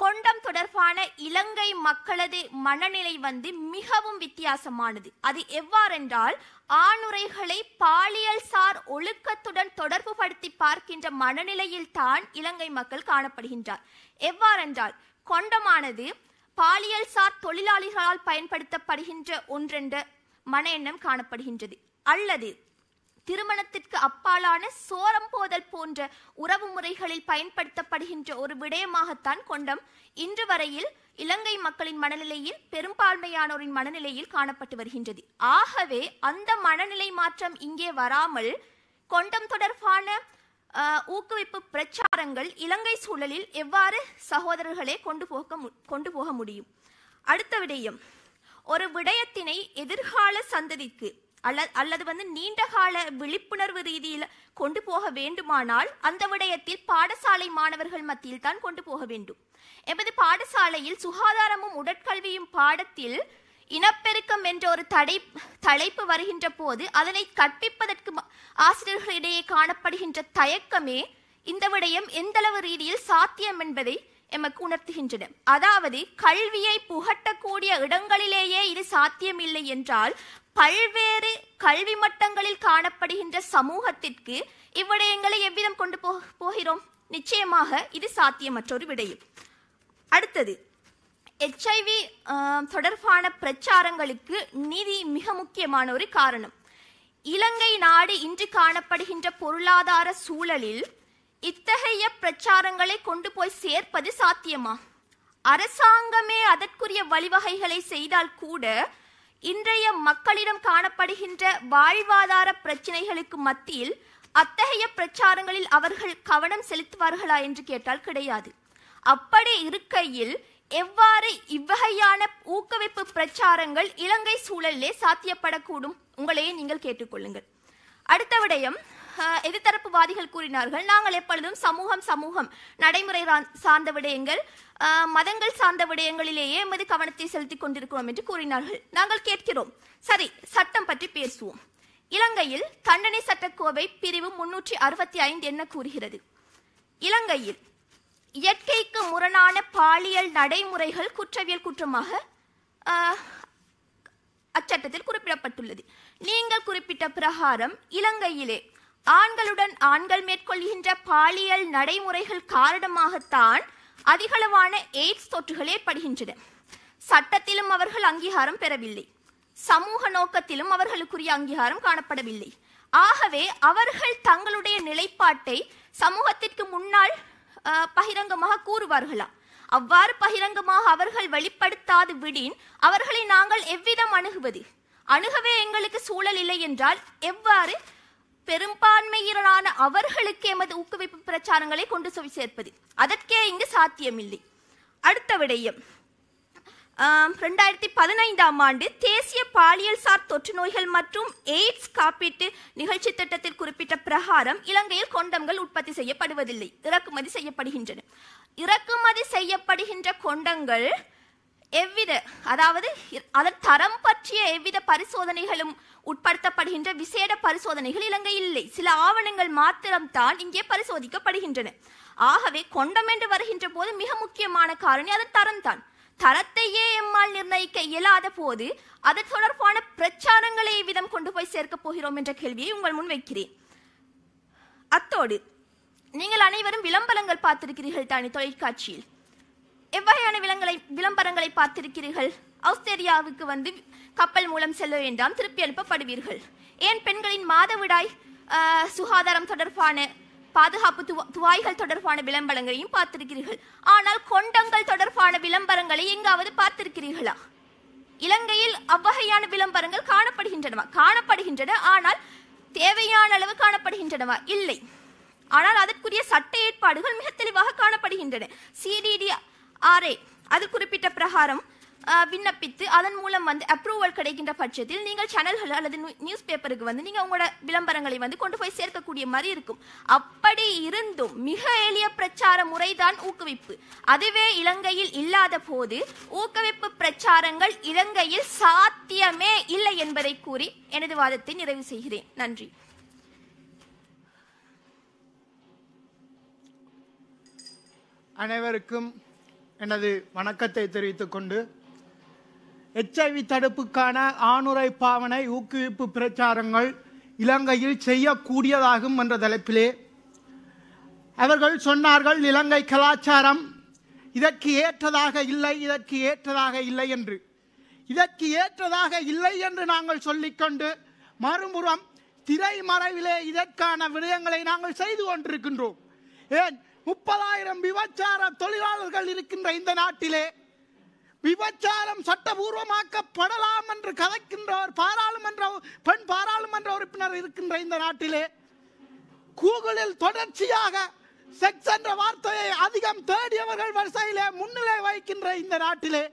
கொண்டம் தொடர்பான இலங்கை மக்களது மனநிலை வந்து மிகவும் வித்தியாசமானது அது எவ்வாறென்றால் ஆணுரைகளை பாலியல் சார் ஒழுக்கத்துடன் தொடர்பு படுத்தி பார்க்கின்ற மனநிலையில் தான் இலங்கை மக்கள் காணப்படுகின்றார் எவ்வாறென்றால் கொண்டமானது பாலியல் சார் தொழிலாளிகளால் பயன்படுத்தப்படுகின்ற ஒன்றென்ற மன எண்ணம் காணப்படுகின்றது அல்லது திருமணத்திற்கு அப்பாலான சோரம் போதல் போன்ற உறவு முறைகளில் பயன்படுத்தப்படுகின்ற ஒரு விடயமாகத்தான் கொண்டம் இன்று வரையில் இலங்கை மக்களின் மனநிலையில் பெரும்பான்மையானோரின் மனநிலையில் காணப்பட்டு வருகின்றது ஆகவே அந்த மனநிலை மாற்றம் இங்கே வராமல் கொண்டம் தொடர்பான ஊக்குவிப்பு பிரச்சாரங்கள் இலங்கை சூழலில் எவ்வாறு சகோதரர்களே கொண்டு போக கொண்டு போக முடியும் அடுத்த விடயம் ஒரு விடயத்தினை எதிர்கால சந்ததிக்கு அல்லது வந்து நீண்ட கால விழிப்புணர்வு ரீதியில் கொண்டு போக வேண்டுமானால் அந்த விடயத்தில் பாடசாலை மாணவர்கள் மத்தியில் தான் கொண்டு போக வேண்டும் எமது பாடசாலையில் சுகாதாரமும் உடற்கல்வியும் பாடத்தில் இனப்பெருக்கம் என்ற ஒரு தடை தலைப்பு வருகின்ற போது அதனை கற்பிப்பதற்கு ஆசிரியர்களிடையே காணப்படுகின்ற தயக்கமே இந்த விடயம் எந்தளவு ரீதியில் சாத்தியம் என்பதை எமக்கு உணர்த்துகின்றன அதாவது கல்வியை புகட்டக்கூடிய இடங்களிலேயே இது சாத்தியமில்லை என்றால் பல்வேறு கல்வி மட்டங்களில் காணப்படுகின்ற சமூகத்திற்கு இவ்விடயங்களை எவ்விதம் கொண்டு போ போகிறோம் நிச்சயமாக இது சாத்தியமற்றொரு விடயம் அடுத்தது ஹெச்ஐவி தொடர்பான பிரச்சாரங்களுக்கு நிதி மிக முக்கியமான ஒரு காரணம் இலங்கை நாடு இன்று காணப்படுகின்ற பொருளாதார சூழலில் இத்தகைய பிரச்சாரங்களை கொண்டு போய் சேர்ப்பது சாத்தியமா அரசாங்கமே அதற்குரிய வழிவகைகளை செய்தால் கூட இன்றைய மக்களிடம் காணப்படுகின்ற வாழ்வாதார பிரச்சனைகளுக்கு மத்தியில் அத்தகைய பிரச்சாரங்களில் அவர்கள் கவனம் செலுத்துவார்களா என்று கேட்டால் கிடையாது அப்படி இருக்கையில் எவ்வாறு இவ்வகையான ஊக்குவிப்பு பிரச்சாரங்கள் இலங்கை சூழலிலே சாத்தியப்படக்கூடும் உங்களையே நீங்கள் கேட்டுக்கொள்ளுங்கள் அடுத்த விடயம் எதிர்த்தரப்பு வாதிகள் கூறினார்கள் நாங்கள் எப்பொழுதும் சமூகம் சமூகம் நடைமுறை சார்ந்த விடயங்கள் மதங்கள் சார்ந்த விடயங்களிலேயே எமது கவனத்தை செலுத்திக் கொண்டிருக்கிறோம் என்று கூறினார்கள் நாங்கள் கேட்கிறோம் சரி சட்டம் பற்றி பேசுவோம் இலங்கையில் தண்டனை சட்டக்கோவை பிரிவு முன்னூற்றி அறுபத்தி ஐந்து என்ன கூறுகிறது இலங்கையில் இயற்கைக்கு முரணான பாலியல் நடைமுறைகள் குற்றவியல் குற்றமாக அச்சட்டத்தில் குறிப்பிடப்பட்டுள்ளது நீங்கள் குறிப்பிட்ட பிரகாரம் இலங்கையிலே ஆண்களுடன் ஆண்கள் மேற்கொள்கின்ற பாலியல் நடைமுறைகள் காரணமாகத்தான் அதிகளவான எய்ட்ஸ் தொற்றுகள் ஏற்படுகின்றன சட்டத்திலும் அவர்கள் அங்கீகாரம் பெறவில்லை சமூக நோக்கத்திலும் அவர்களுக்குரிய அங்கீகாரம் காணப்படவில்லை ஆகவே அவர்கள் தங்களுடைய நிலைப்பாட்டை சமூகத்திற்கு முன்னால் பகிரங்கமாக கூறுவார்களா அவ்வாறு பகிரங்கமாக அவர்கள் வெளிப்படுத்தாது விடின் அவர்களை நாங்கள் எவ்விதம் அணுகுவது அணுகவே எங்களுக்கு சூழல் இல்லை என்றால் எவ்வாறு பெரும்பான்மையினரான அவர்களுக்கு எமது ஊக்குவிப்பு பிரச்சாரங்களை கொண்டு போய் சேர்ப்பது அதற்கே இங்கு சாத்தியமில்லை அடுத்த விடயம் ரெண்டாயிரத்தி பதினைந்தாம் ஆண்டு தேசிய பாலியல் சார் தொற்று நோய்கள் மற்றும் எய்ட்ஸ் காப்பீட்டு நிகழ்ச்சி திட்டத்தில் குறிப்பிட்ட பிரகாரம் இலங்கையில் கொண்டங்கள் உற்பத்தி செய்யப்படுவதில்லை இறக்குமதி செய்யப்படுகின்றன இறக்குமதி செய்யப்படுகின்ற கொண்டங்கள் எவ்வித அதாவது அதன் தரம் பற்றிய எவ்வித பரிசோதனைகளும் உட்படுத்தப்படுகின்ற விசேட பரிசோதனைகள் இலங்கையில் இல்லை சில ஆவணங்கள் மாத்திரம்தான் இங்கே பரிசோதிக்கப்படுகின்றன ஆகவே கொண்டம் என்று வருகின்ற போது மிக முக்கியமான காரணி அதன் தரம் தான் தரத்தையே எம்மால் நிர்ணயிக்க இயலாத போது அது தொடர்பான பிரச்சாரங்களை விதம் கொண்டு போய் சேர்க்கப் போகிறோம் என்ற கேள்வியை உங்கள் முன் வைக்கிறேன் அத்தோடு நீங்கள் அனைவரும் விளம்பரங்கள் பார்த்திருக்கிறீர்கள் தானே தொலைக்காட்சியில் எவ்வகையான விலங்களை விளம்பரங்களை பார்த்திருக்கிறீர்கள் அவுஸ்திரேலியாவுக்கு வந்து கப்பல் மூலம் செல்ல வேண்டாம் திருப்பி அனுப்பப்படுவீர்கள் ஏன் பெண்களின் மாதவிடாய் சுகாதாரம் தொடர்பான பாதுகாப்பு துவாய்கள் தொடர்பான விளம்பரங்களையும் பார்த்திருக்கிறீர்கள் ஆனால் கொண்டங்கள் தொடர்பான விளம்பரங்களை எங்காவது பார்த்திருக்கிறீர்களா இலங்கையில் அவ்வகையான விளம்பரங்கள் காணப்படுகின்றனவா காணப்படுகின்றன ஆனால் தேவையான அளவு காணப்படுகின்றனவா இல்லை ஆனால் அதற்குரிய சட்ட ஏற்பாடுகள் மிக தெளிவாக காணப்படுகின்றன சிடிடி ஆரே அது குறிப்பிட்ட பிரகாரம் விண்ணப்பித்து அதன் மூலம் வந்து அப்ரூவல் கிடைக்கின்ற பட்சத்தில் நீங்கள் சேனல்கள் அல்லது நியூஸ் பேப்பருக்கு வந்து நீங்கள் உங்களோட விளம்பரங்களை வந்து கொண்டு போய் சேர்க்கக்கூடிய மாதிரி இருக்கும் அப்படி இருந்தும் மிக எளிய பிரச்சார முறைதான் ஊக்குவிப்பு அதுவே இலங்கையில் இல்லாத போது ஊக்குவிப்பு பிரச்சாரங்கள் இலங்கையில் சாத்தியமே இல்லை என்பதை கூறி எனது வாதத்தை நிறைவு செய்கிறேன் நன்றி அனைவருக்கும் எனது வணக்கத்தை தெரிவித்துக் கொண்டு எச்ஐவி தடுப்புக்கான ஆணுரை பாவனை ஊக்குவிப்பு பிரச்சாரங்கள் இலங்கையில் செய்யக்கூடியதாகும் என்ற தலைப்பிலே அவர்கள் சொன்னார்கள் இலங்கை கலாச்சாரம் இதற்கு ஏற்றதாக இல்லை இதற்கு ஏற்றதாக இல்லை என்று இதற்கு ஏற்றதாக இல்லை என்று நாங்கள் சொல்லிக்கொண்டு மறுபுறம் திரைமறைவிலே இதற்கான விடயங்களை நாங்கள் செய்து கொண்டிருக்கின்றோம் ஏன் முப்பதாயிரம் விபச்சார தொழிலாளர்கள் இருக்கின்ற இந்த நாட்டிலே விபச்சாரம் சட்டபூர்வமாக்கப்படலாம் என்று கதைக்கின்றவர் பாராளுமன்ற பெண் பாராளுமன்ற உறுப்பினர் இருக்கின்ற இந்த நாட்டிலே கூகுளில் தொடர்ச்சியாக செக்ஸ் என்ற வார்த்தையை அதிகம் தேடியவர்கள் வரிசையிலே முன்னிலை வைக்கின்ற இந்த நாட்டிலே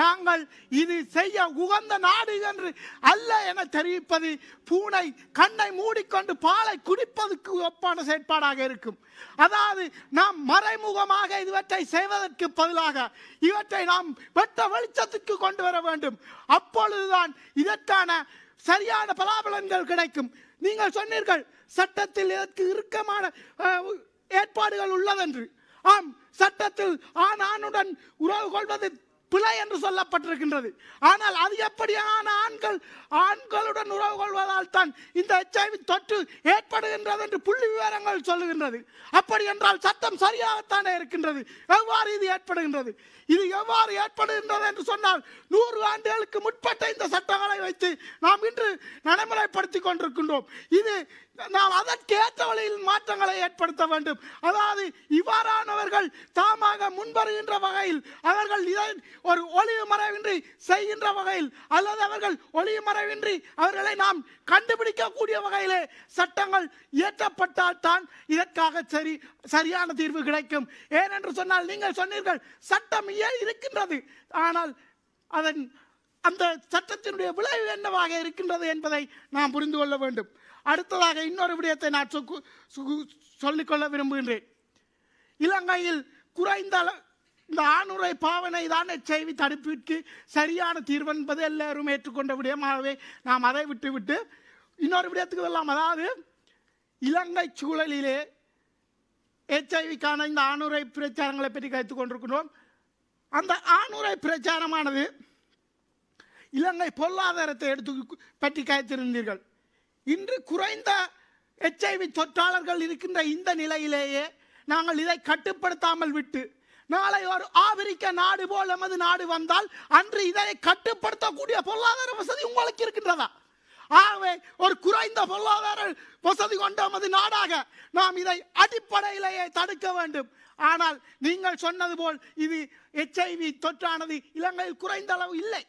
நாங்கள் இது செய்ய உகந்த நாடு என்று அல்ல என தெரிவிப்பது பூனை கண்ணை மூடிக்கொண்டு பாலை குடிப்பதற்கு ஒப்பான செயற்பாடாக இருக்கும் அதாவது நாம் மறைமுகமாக இதுவற்றை செய்வதற்கு பதிலாக இவற்றை நாம் வெட்ட வெளிச்சத்துக்கு கொண்டு வர வேண்டும் அப்பொழுதுதான் இதற்கான சரியான பலாபலன்கள் கிடைக்கும் நீங்கள் சொன்னீர்கள் சட்டத்தில் இதற்கு இறுக்கமான ஏற்பாடுகள் உள்ளதென்று ஆம் சட்டத்தில் ஆண் ஆணுடன் உறவு கொள்வது பிழை என்று சொல்லப்பட்டிருக்கின்றது ஆனால் அது எப்படியான ஆண்கள் ஆண்களுடன் உறவு கொள்வதால் தான் இந்த எச்ஐவி தொற்று ஏற்படுகின்றது என்று புள்ளி விவரங்கள் சொல்லுகின்றது அப்படி என்றால் சட்டம் சரியாகத்தானே இருக்கின்றது எவ்வாறு இது ஏற்படுகின்றது இது எவ்வாறு ஏற்படுகின்றது என்று சொன்னால் நூறு ஆண்டுகளுக்கு முற்பட்ட இந்த சட்டங்களை வைத்து நாம் இன்று நடைமுறைப்படுத்தி கொண்டிருக்கின்றோம் இது நாம் அதற்கேற்ற வழியில் மாற்றங்களை ஏற்படுத்த வேண்டும் அதாவது இவ்வாறானவர்கள் தாமாக முன்வருகின்ற வகையில் அவர்கள் இதை ஒரு ஒளிவு மறைவின்றி செய்கின்ற வகையில் அல்லது அவர்கள் ஒளிவு மறைவின்றி அவர்களை நாம் கண்டுபிடிக்கக்கூடிய வகையிலே சட்டங்கள் இயற்றப்பட்டால் தான் இதற்காக சரி சரியான தீர்வு கிடைக்கும் ஏனென்று சொன்னால் நீங்கள் சொன்னீர்கள் சட்டம் இருக்கின்றது ஆனால் அதன் அந்த சட்டத்தினுடைய விளைவு என்னவாக இருக்கின்றது என்பதை நாம் புரிந்து கொள்ள வேண்டும் அடுத்ததாக இன்னொரு விடயத்தை நான் சொல்லிக்கொள்ள விரும்புகின்றேன் இலங்கையில் குறைந்த இந்த ஆணுரை பாவனை தான் செய்வி தடுப்பிற்கு சரியான தீர்வு என்பது எல்லாரும் ஏற்றுக்கொண்ட விடயமாகவே நாம் அதை விட்டுவிட்டு இன்னொரு விடயத்துக்கு வரலாம் அதாவது இலங்கை சூழலிலே ஹெச்ஐவிக்கான இந்த ஆணுரை பிரச்சாரங்களை பற்றி கைத்து கொண்டிருக்கிறோம் அந்த ஆணுரை பிரச்சாரமானது இலங்கை பொருளாதாரத்தை எடுத்து பற்றி கைத்திருந்தீர்கள் இன்று குறைந்த எச்ஐவி தொற்றாளர்கள் இருக்கின்ற இந்த நிலையிலேயே நாங்கள் இதை கட்டுப்படுத்தாமல் விட்டு நாளை ஒரு ஆப்பிரிக்க நாடு போல் நமது நாடு வந்தால் அன்று இதை கட்டுப்படுத்தக்கூடிய பொருளாதார வசதி உங்களுக்கு இருக்கின்றதா ஆகவே ஒரு குறைந்த பொருளாதார வசதி கொண்ட நமது நாடாக நாம் இதை அடிப்படையிலேயே தடுக்க வேண்டும் ஆனால் நீங்கள் சொன்னது போல் இது எச்ஐவி தொற்றானது இலங்கையில் குறைந்த அளவு இல்லை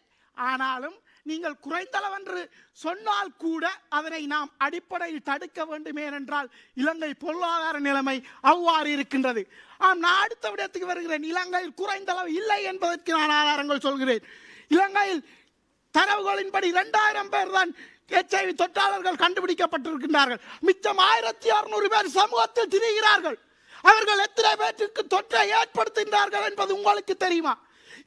ஆனாலும் நீங்கள் குறைந்தளவென்று சொன்னால் கூட அதனை நாம் அடிப்படையில் தடுக்க வேண்டும் ஏனென்றால் இலங்கை பொருளாதார நிலைமை அவ்வாறு இருக்கின்றது ஆம் நான் அடுத்த விடத்துக்கு வருகிறேன் இலங்கையில் குறைந்தளவு இல்லை என்பதற்கு நான் ஆதாரங்கள் சொல்கிறேன் இலங்கையில் தரவுகளின்படி இரண்டாயிரம் பேர் தான் எச்ஐவி தொற்றாளர்கள் கண்டுபிடிக்கப்பட்டிருக்கின்றார்கள் மிச்சம் ஆயிரத்தி அறுநூறு பேர் சமூகத்தில் திரிகிறார்கள் அவர்கள் எத்தனை பேருக்கு தொற்றை ஏற்படுத்துகின்றார்கள் என்பது உங்களுக்கு தெரியுமா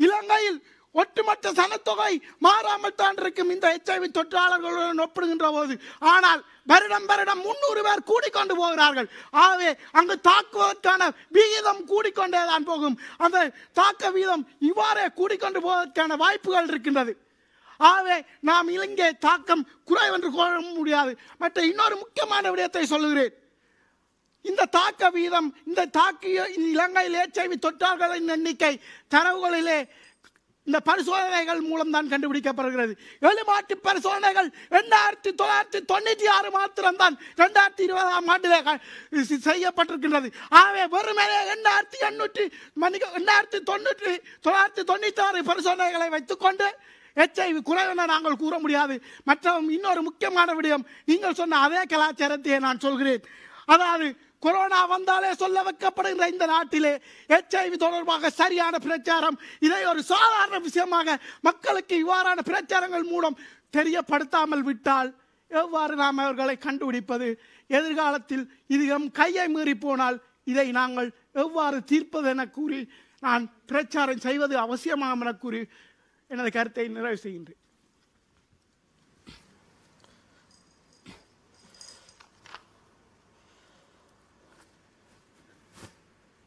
இலங்கையில் ஒட்டுமொத்த சனத்தொகை மாறாமல் தான் இருக்கும் இந்த எச்ஐவி தொற்றாளர்களுடன் ஒப்பிடுகின்ற போது ஆனால் வருடம் வருடம் முன்னூறு பேர் கூடிக்கொண்டு போகிறார்கள் ஆகவே அங்கு தாக்குவதற்கான விகிதம் கூடிக்கொண்டே தான் போகும் அந்த தாக்க வீதம் இவ்வாறே கூடிக்கொண்டு போவதற்கான வாய்ப்புகள் இருக்கின்றது ஆகவே நாம் இலங்கை தாக்கம் குறைவென்று கோர முடியாது மற்ற இன்னொரு முக்கியமான விடயத்தை சொல்லுகிறேன் இந்த தாக்க வீதம் இந்த தாக்கிய இலங்கையில் ஏச்சைவி தொற்றார்களின் எண்ணிக்கை தரவுகளிலே இந்த பரிசோதனைகள் மூலம் தான் கண்டுபிடிக்கப்படுகிறது வெளிநாட்டு பரிசோதனைகள் ரெண்டாயிரத்தி தொள்ளாயிரத்தி தொண்ணூற்றி ஆறு மாத்திரம்தான் ரெண்டாயிரத்தி இருபதாம் ஆண்டிலே செய்யப்பட்டிருக்கின்றது ஆகவே மேலே ரெண்டாயிரத்தி எண்ணூற்றி மணிக்கு ரெண்டாயிரத்தி தொண்ணூற்றி தொள்ளாயிரத்தி தொண்ணூற்றி ஆறு பரிசோதனைகளை வைத்துக்கொண்டு எச்ஐவி குறைவென நாங்கள் கூற முடியாது மற்றும் இன்னொரு முக்கியமான விடயம் நீங்கள் சொன்ன அதே கலாச்சாரத்தையே நான் சொல்கிறேன் அதாவது கொரோனா வந்தாலே சொல்ல வைக்கப்படுகிற இந்த நாட்டிலே ஹெச்ஐவி தொடர்பாக சரியான பிரச்சாரம் இதை ஒரு சாதாரண விஷயமாக மக்களுக்கு இவ்வாறான பிரச்சாரங்கள் மூலம் தெரியப்படுத்தாமல் விட்டால் எவ்வாறு நாம் அவர்களை கண்டுபிடிப்பது எதிர்காலத்தில் இது எம் கையை மீறி போனால் இதை நாங்கள் எவ்வாறு தீர்ப்பது என கூறி நான் பிரச்சாரம் செய்வது அவசியமாகும் என கூறி எனது கருத்தை நிறைவு செய்கின்றேன்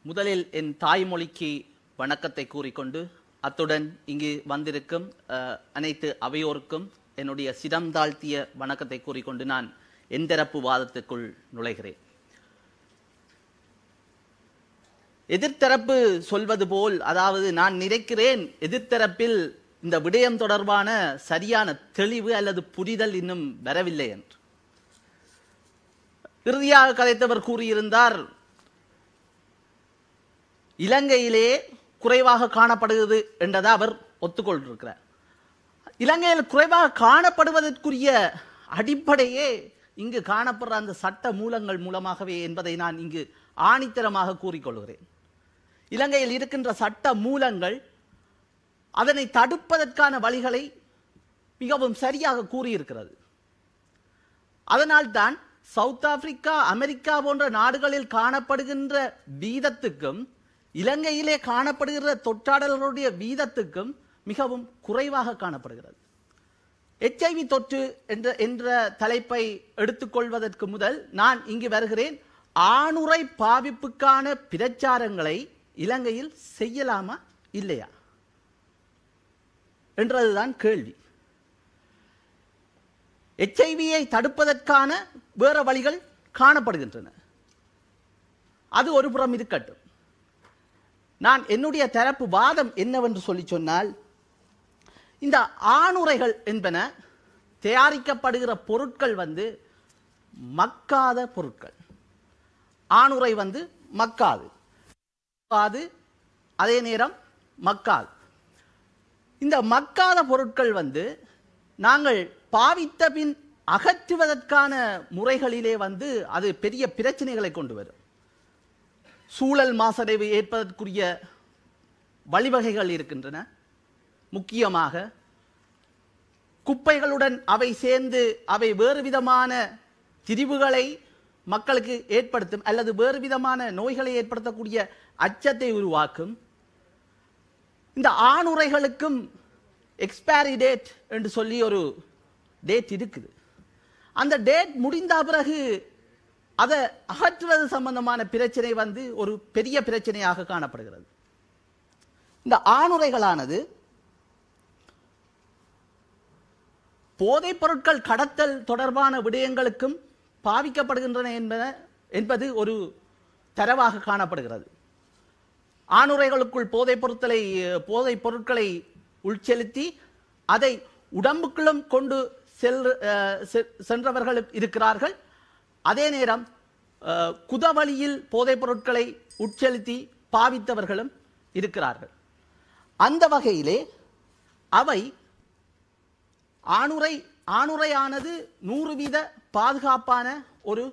முதலில் என் தாய்மொழிக்கு வணக்கத்தை கூறிக்கொண்டு அத்துடன் இங்கு வந்திருக்கும் அனைத்து அவையோருக்கும் என்னுடைய சிதம் தாழ்த்திய வணக்கத்தை கூறிக்கொண்டு நான் எந்திரப்பு வாதத்துக்குள் நுழைகிறேன் எதிர்த்தரப்பு சொல்வது போல் அதாவது நான் நினைக்கிறேன் எதிர்த்தரப்பில் இந்த விடயம் தொடர்பான சரியான தெளிவு அல்லது புரிதல் இன்னும் வரவில்லை என்று இறுதியாக கதைத்தவர் கூறியிருந்தார் இலங்கையிலே குறைவாக காணப்படுகிறது என்றதை அவர் ஒத்துக்கொண்டிருக்கிறார் இலங்கையில் குறைவாக காணப்படுவதற்குரிய அடிப்படையே இங்கு காணப்படுற அந்த சட்ட மூலங்கள் மூலமாகவே என்பதை நான் இங்கு ஆணித்தரமாக கூறிக்கொள்கிறேன் இலங்கையில் இருக்கின்ற சட்ட மூலங்கள் அதனை தடுப்பதற்கான வழிகளை மிகவும் சரியாக கூறியிருக்கிறது அதனால்தான் சவுத் ஆப்பிரிக்கா அமெரிக்கா போன்ற நாடுகளில் காணப்படுகின்ற வீதத்துக்கும் இலங்கையிலே காணப்படுகிற தொற்றாடல்களுடைய வீதத்துக்கும் மிகவும் குறைவாக காணப்படுகிறது எச்ஐவி தொற்று என்ற என்ற தலைப்பை எடுத்துக்கொள்வதற்கு முதல் நான் இங்கு வருகிறேன் ஆணுரை பாவிப்புக்கான பிரச்சாரங்களை இலங்கையில் செய்யலாமா இல்லையா என்றதுதான் கேள்வி எச்ஐவியை தடுப்பதற்கான வேற வழிகள் காணப்படுகின்றன அது ஒரு புறம் இருக்கட்டும் நான் என்னுடைய தரப்பு வாதம் என்னவென்று சொல்லி சொன்னால் இந்த ஆணுரைகள் என்பன தயாரிக்கப்படுகிற பொருட்கள் வந்து மக்காத பொருட்கள் ஆணுரை வந்து மக்காது மக்காது அதே நேரம் மக்காது இந்த மக்காத பொருட்கள் வந்து நாங்கள் பாவித்த பின் அகற்றுவதற்கான முறைகளிலே வந்து அது பெரிய பிரச்சனைகளை கொண்டு வரும் சூழல் மாசடைவு ஏற்பதற்குரிய வழிவகைகள் இருக்கின்றன முக்கியமாக குப்பைகளுடன் அவை சேர்ந்து அவை வேறு விதமான திரிவுகளை மக்களுக்கு ஏற்படுத்தும் அல்லது வேறு விதமான நோய்களை ஏற்படுத்தக்கூடிய அச்சத்தை உருவாக்கும் இந்த ஆணுரைகளுக்கும் எக்ஸ்பைரி டேட் என்று சொல்லி ஒரு டேட் இருக்குது அந்த டேட் முடிந்த பிறகு அதை அகற்றுவது சம்பந்தமான பிரச்சனை வந்து ஒரு பெரிய பிரச்சனையாக காணப்படுகிறது இந்த ஆணுரைகளானது போதைப் பொருட்கள் கடத்தல் தொடர்பான விடயங்களுக்கும் பாவிக்கப்படுகின்றன என்பன என்பது ஒரு தரவாக காணப்படுகிறது ஆணுரைகளுக்குள் போதைப் பொருட்களை போதைப் பொருட்களை உள்செலுத்தி அதை உடம்புக்குள்ளும் கொண்டு செல் சென்றவர்கள் இருக்கிறார்கள் அதே நேரம் குதவழியில் போதைப் பொருட்களை உட்செலுத்தி பாவித்தவர்களும் இருக்கிறார்கள் அந்த வகையிலே அவை ஆணுரை ஆணுரையானது நூறு வீத பாதுகாப்பான ஒரு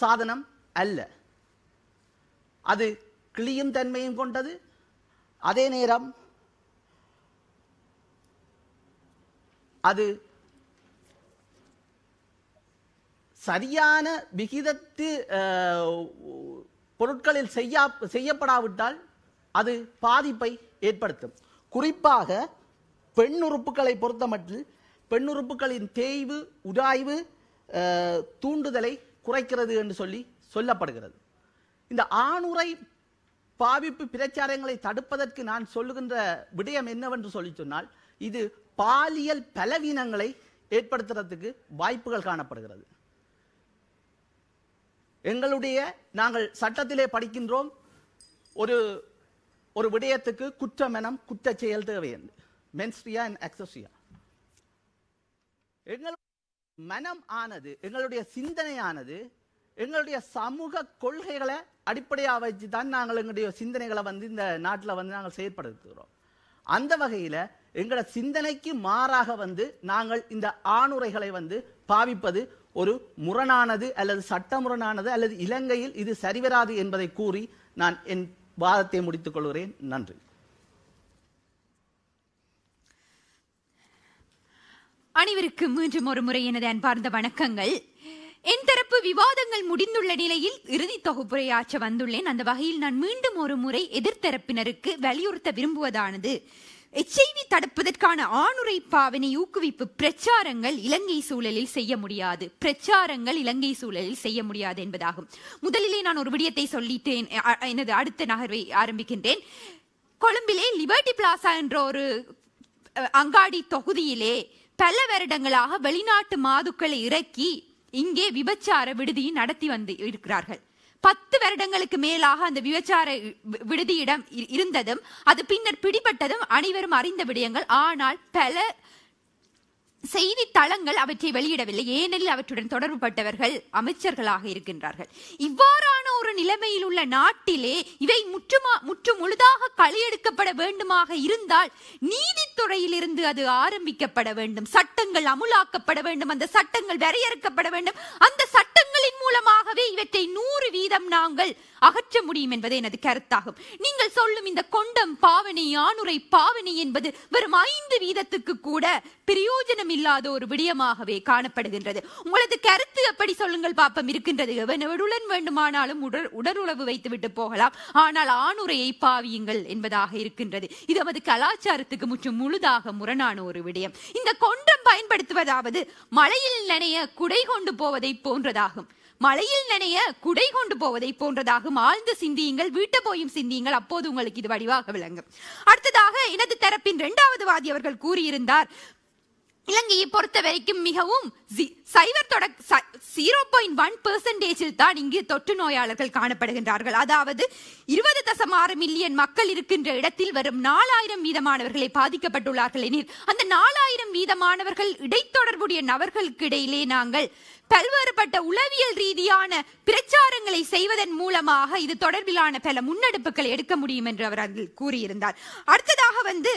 சாதனம் அல்ல அது கிளியும் தன்மையும் கொண்டது அதே நேரம் அது சரியான விகிதத்து பொருட்களில் செய்யா செய்யப்படாவிட்டால் அது பாதிப்பை ஏற்படுத்தும் குறிப்பாக பெண் உறுப்புகளை பொறுத்தமட்டில் பெண் உறுப்புகளின் தேய்வு உராய்வு தூண்டுதலை குறைக்கிறது என்று சொல்லி சொல்லப்படுகிறது இந்த ஆணுரை பாவிப்பு பிரச்சாரங்களை தடுப்பதற்கு நான் சொல்லுகின்ற விடயம் என்னவென்று சொல்லி சொன்னால் இது பாலியல் பலவீனங்களை ஏற்படுத்துறதுக்கு வாய்ப்புகள் காணப்படுகிறது எங்களுடைய நாங்கள் சட்டத்திலே படிக்கின்றோம் ஒரு ஒரு விடயத்துக்கு குற்றம் எனம் குற்ற செயல் தேவை அண்ட் அக்சஸ்ரியா எங்கள் மனம் ஆனது எங்களுடைய சிந்தனையானது எங்களுடைய சமூக கொள்கைகளை அடிப்படையாக வச்சு தான் நாங்கள் எங்களுடைய சிந்தனைகளை வந்து இந்த நாட்டில் வந்து நாங்கள் செயற்படுத்துகிறோம் அந்த வகையில் எங்களோட சிந்தனைக்கு மாறாக வந்து நாங்கள் இந்த ஆணுரைகளை வந்து பாவிப்பது ஒரு முரணானது அல்லது சட்டமுரணானது அல்லது இலங்கையில் இது சரிவராது என்பதை கூறி நான் என் வாதத்தை முடித்துக் கொள்கிறேன் நன்றி அனைவருக்கு மீண்டும் ஒரு முறை எனது அன்பார்ந்த வணக்கங்கள் என் தரப்பு விவாதங்கள் முடிந்துள்ள நிலையில் இறுதி ஆற்ற வந்துள்ளேன் அந்த வகையில் நான் மீண்டும் ஒரு முறை எதிர்த்தரப்பினருக்கு வலியுறுத்த விரும்புவதானது எச்ஐவி தடுப்பதற்கான ஆணுரை பாவனை ஊக்குவிப்பு பிரச்சாரங்கள் இலங்கை சூழலில் செய்ய முடியாது பிரச்சாரங்கள் இலங்கை சூழலில் செய்ய முடியாது என்பதாகும் முதலிலே நான் ஒரு விடயத்தை சொல்லிட்டேன் எனது அடுத்த நகர்வை ஆரம்பிக்கின்றேன் கொழும்பிலே லிபர்டி பிளாசா என்ற ஒரு அங்காடி தொகுதியிலே பல வருடங்களாக வெளிநாட்டு மாதுக்களை இறக்கி இங்கே விபச்சார விடுதியை நடத்தி வந்து இருக்கிறார்கள் பத்து வருடங்களுக்கு மேலாக அந்த விபச்சார விடுதியிடம் இருந்ததும் அது பின்னர் பிடிபட்டதும் அனைவரும் அறிந்த விடயங்கள் ஆனால் பல செய்தி தளங்கள் அவற்றை வெளியிடவில்லை ஏனெனில் அவற்றுடன் தொடர்பு பட்டவர்கள் அமைச்சர்களாக இருக்கின்றார்கள் இவ்வாறான ஒரு நிலைமையில் உள்ள நாட்டிலே இவை முற்றுமா முற்று முழுதா களியெடுக்கப்பட வேண்டுமாக இருந்தால் நீதித்துறையிலிருந்து அது ஆரம்பிக்கப்பட வேண்டும் சட்டங்கள் அமுலாக்கப்பட வேண்டும் அந்த சட்டங்கள் வரையறுக்கப்பட வேண்டும் அந்த சட்டங்களின் மூலமாகவே இவற்றை நூறு வீதம் நாங்கள் அகற்ற முடியும் என்பது எனது கருத்தாகும் நீங்கள் சொல்லும் இந்த கொண்டம் பாவனை ஆணுரை பாவனை என்பது வெறும் ஐந்து வீதத்துக்கு கூட பிரயோஜனம் இல்லாத ஒரு விடயமாகவே காணப்படுகின்றது உங்களது கருத்து அப்படி சொல்லுங்கள் பாப்பம் இருக்கின்றது எவன் எவனுடன் வேண்டுமானாலும் உடல் வைத்து வைத்துவிட்டு போகலாம் ஆனால் ஆணுரையை பாவியுங்கள் என்பதாக இருக்கின்றது இது நமது கலாச்சாரத்துக்கு முற்றும் முழுதாக முரணான ஒரு விடயம் இந்த கொண்டம் பயன்படுத்துவதாவது மழையில் நனைய குடை கொண்டு போவதை போன்றதாகும் மழையில் நனைய குடை கொண்டு போவதை போன்றதாகும் ஆழ்ந்து சிந்தியுங்கள் வீட்டு போயும் சிந்தியுங்கள் அப்போது உங்களுக்கு இது வடிவாக விளங்கும் அடுத்ததாக எனது தரப்பின் இரண்டாவது வாதி அவர்கள் கூறியிருந்தார் இலங்கையை பொறுத்த வரைக்கும் மிகவும் சைவர் தொட ஜீரோ பாயிண்ட் ஒன் பெர்சன்டேஜில் தான் இங்கு தொற்று நோயாளர்கள் காணப்படுகின்றார்கள் அதாவது இருபது தசம் ஆறு மில்லியன் மக்கள் இருக்கின்ற இடத்தில் வரும் நாலாயிரம் வீதமானவர்களை பாதிக்கப்பட்டுள்ளார்கள் எனில் அந்த நாலாயிரம் வீதமானவர்கள் இடைத்தொடர்புடைய நபர்களுக்கு இடையிலே நாங்கள் பல்வேறுபட்ட உளவியல் ரீதியான பிரச்சாரங்களை செய்வதன் மூலமாக இது தொடர்பிலான பல முன்னெடுப்புகளை எடுக்க முடியும் என்று அவர் அதில் கூறியிருந்தார் அடுத்ததாக வந்து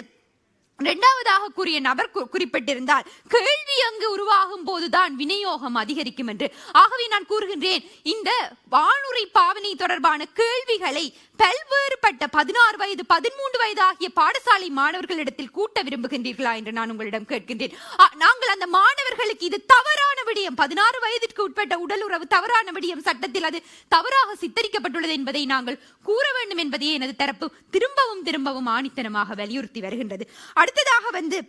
இரண்டாவதாக கூறிய நபர் குறிப்பிட்டிருந்தார் கேள்வி அங்கு உருவாகும் போதுதான் விநியோகம் அதிகரிக்கும் என்று ஆகவே நான் கூறுகின்றேன் இந்த வானுரை பாவனை தொடர்பான கேள்விகளை பல்வேறுபட்ட பதினாறு வயது பதிமூன்று வயது ஆகிய பாடசாலை மாணவர்களிடத்தில் கூட்ட விரும்புகின்றீர்களா என்று நான் உங்களிடம் கேட்கின்றேன் நாங்கள் அந்த மாணவர்களுக்கு இது தவறான விடயம் பதினாறு வயதிற்கு உட்பட்ட உடல் உறவு தவறான விடயம் சட்டத்தில் அது தவறாக சித்தரிக்கப்பட்டுள்ளது என்பதை நாங்கள் கூற வேண்டும் என்பதையே எனது தரப்பு திரும்பவும் திரும்பவும் ஆணித்தனமாக வலியுறுத்தி வருகின்றது அடுத்ததாக வந்து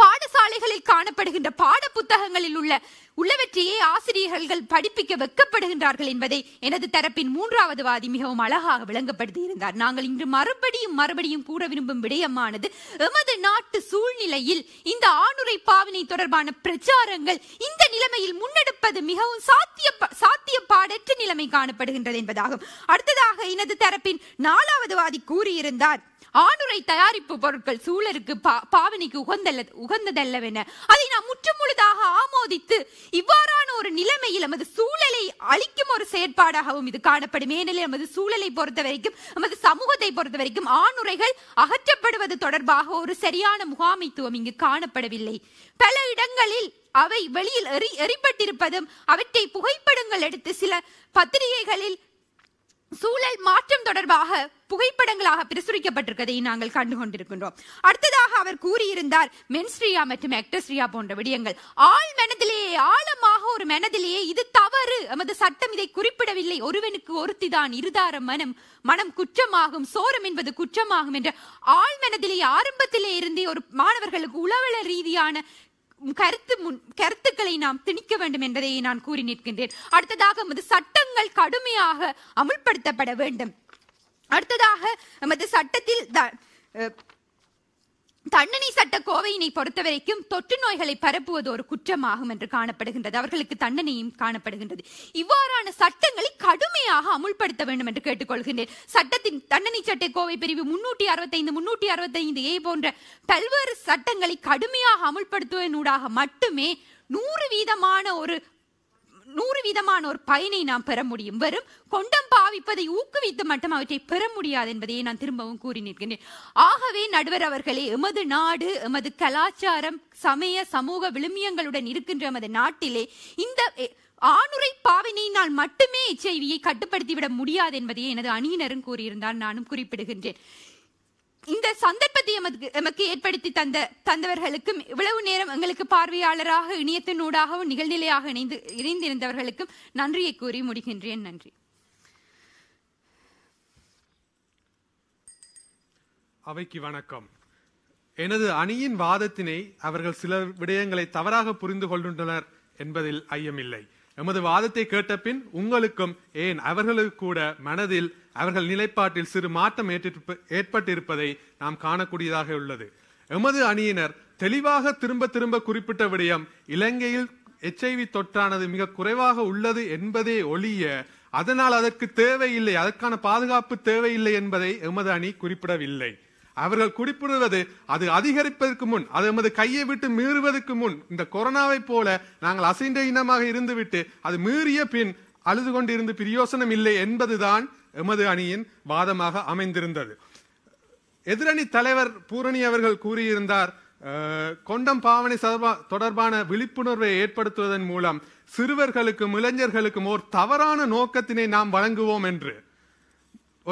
பாடசாலைகளில் காணப்படுகின்ற பாட புத்தகங்களில் உள்ள உள்ளவற்றையே ஆசிரியர்கள் படிப்பிக்க வெக்கப்படுகின்றார்கள் என்பதை எனது தரப்பின் மூன்றாவது வாதி மிகவும் அழகாக விளங்கப்படுத்தி இருந்தார் நாங்கள் இன்று மறுபடியும் மறுபடியும் கூற விரும்பும் விடயமானது எமது நாட்டு சூழ்நிலையில் இந்த ஆணுரை பாவனை தொடர்பான பிரச்சாரங்கள் இந்த நிலைமையில் முன்னெடுப்பது மிகவும் சாத்திய சாத்திய பாடற்ற நிலைமை காணப்படுகின்றது என்பதாகும் அடுத்ததாக எனது தரப்பின் நாலாவது வாதி கூறியிருந்தார் ஆணுரை தயாரிப்பு பொருட்கள் சூழலுக்கு பாவனைக்கு உகந்தல்ல உகந்ததல்லவென அதை நாம் முற்றுமுழுதாக ஆமோதித்து இவ்வாறான ஒரு நிலைமையில் நமது சூழலை அழிக்கும் ஒரு செயற்பாடாகவும் இது காணப்படும் ஏனெனில் நமது சூழலை பொறுத்த வரைக்கும் நமது சமூகத்தை பொறுத்த வரைக்கும் ஆணுரைகள் அகற்றப்படுவது தொடர்பாக ஒரு சரியான முகாமைத்துவம் இங்கு காணப்படவில்லை பல இடங்களில் அவை வெளியில் எரி எரிப்பட்டிருப்பதும் அவற்றை புகைப்படங்கள் எடுத்து சில பத்திரிகைகளில் சூழல் மாற்றம் தொடர்பாக புகைப்படங்களாக பிரசுரிக்கப்பட்டிருக்கதை நாங்கள் கண்டு கொண்டிருக்கின்றோம் அடுத்ததாக அவர் கூறியிருந்தார் மென்ஸ்ரியா மற்றும் எக்டஸ்ரியா போன்ற விடயங்கள் ஆள் மனதிலேயே ஆழமாக ஒரு மனதிலேயே இது தவறு எமது சட்டம் இதை குறிப்பிடவில்லை ஒருவனுக்கு ஒருத்திதான் இருதார மனம் மனம் குற்றமாகும் சோரம் என்பது குற்றமாகும் என்ற ஆள் மனதிலேயே ஆரம்பத்திலே இருந்தே ஒரு மாணவர்களுக்கு உளவள ரீதியான கருத்து முன் கருத்துக்களை நாம் திணிக்க வேண்டும் என்பதை நான் கூறி நிற்கின்றேன் அடுத்ததாக நமது சட்டங்கள் கடுமையாக அமுல்படுத்தப்பட வேண்டும் அடுத்ததாக நமது சட்டத்தில் தண்டனை சட்ட கோவையினை பொறுத்த வரைக்கும் தொற்று நோய்களை பரப்புவது ஒரு குற்றமாகும் என்று காணப்படுகின்றது அவர்களுக்கு தண்டனையும் காணப்படுகின்றது இவ்வாறான சட்டங்களை கடுமையாக அமுல்படுத்த வேண்டும் என்று கேட்டுக்கொள்கின்றேன் சட்டத்தின் தண்டனை சட்ட கோவை பிரிவு முன்னூற்றி அறுபத்தைந்து முன்னூற்றி அறுபத்தைந்து ஏ போன்ற பல்வேறு சட்டங்களை கடுமையாக அமுல்படுத்துவதனூடாக மட்டுமே நூறு வீதமான ஒரு நூறு விதமான ஒரு பயனை நாம் பெற முடியும் வெறும் கொண்டம் பாவிப்பதை ஊக்குவித்து மட்டும் அவற்றை பெற முடியாது என்பதையே நான் திரும்பவும் கூறி நிற்கின்றேன் ஆகவே நடுவர் அவர்களே எமது நாடு எமது கலாச்சாரம் சமய சமூக விழுமியங்களுடன் இருக்கின்ற எமது நாட்டிலே இந்த ஆணுரை பாவினையினால் மட்டுமே எச்ஐவியை கட்டுப்படுத்திவிட முடியாது என்பதையே எனது அணியினரும் கூறியிருந்தால் நானும் குறிப்பிடுகின்றேன் இந்த சந்தர்ப்பத்தை எமக்கு எமக்கு ஏற்படுத்தி தந்த தந்தவர்களுக்கும் இவ்வளவு நேரம் எங்களுக்கு பார்வையாளராக இணையத்தினூடாகவும் நிகழ்நிலையாக இணைந்து இணைந்திருந்தவர்களுக்கும் நன்றியை கூறி முடிகின்றேன் நன்றி அவைக்கு வணக்கம் எனது அணியின் வாதத்தினை அவர்கள் சில விடயங்களை தவறாக புரிந்து கொண்டுள்ளனர் என்பதில் ஐயமில்லை எமது வாதத்தை கேட்ட பின் உங்களுக்கும் ஏன் அவர்களுக்கு கூட மனதில் அவர்கள் நிலைப்பாட்டில் சிறு மாற்றம் ஏற்பட்டிருப்பதை நாம் காணக்கூடியதாக உள்ளது எமது அணியினர் தெளிவாக திரும்ப திரும்ப குறிப்பிட்ட விடயம் இலங்கையில் எச்ஐவி தொற்றானது மிக குறைவாக உள்ளது என்பதே ஒழிய அதனால் அதற்கு தேவையில்லை அதற்கான பாதுகாப்பு தேவையில்லை என்பதை எமது அணி குறிப்பிடவில்லை அவர்கள் குறிப்பிடுவது அது அதிகரிப்பதற்கு முன் அது எமது கையை விட்டு மீறுவதற்கு முன் இந்த கொரோனாவை போல நாங்கள் அசைந்த இனமாக இருந்துவிட்டு அது மீறிய பின் அழுது கொண்டிருந்து பிரயோசனம் இல்லை என்பதுதான் எமது அணியின் வாதமாக அமைந்திருந்தது எதிரணி தலைவர் பூரணி அவர்கள் கூறியிருந்தார் கொண்டம் பாவனை தொடர்பான விழிப்புணர்வை ஏற்படுத்துவதன் மூலம் சிறுவர்களுக்கும் இளைஞர்களுக்கும் ஓர் தவறான நோக்கத்தினை நாம் வழங்குவோம் என்று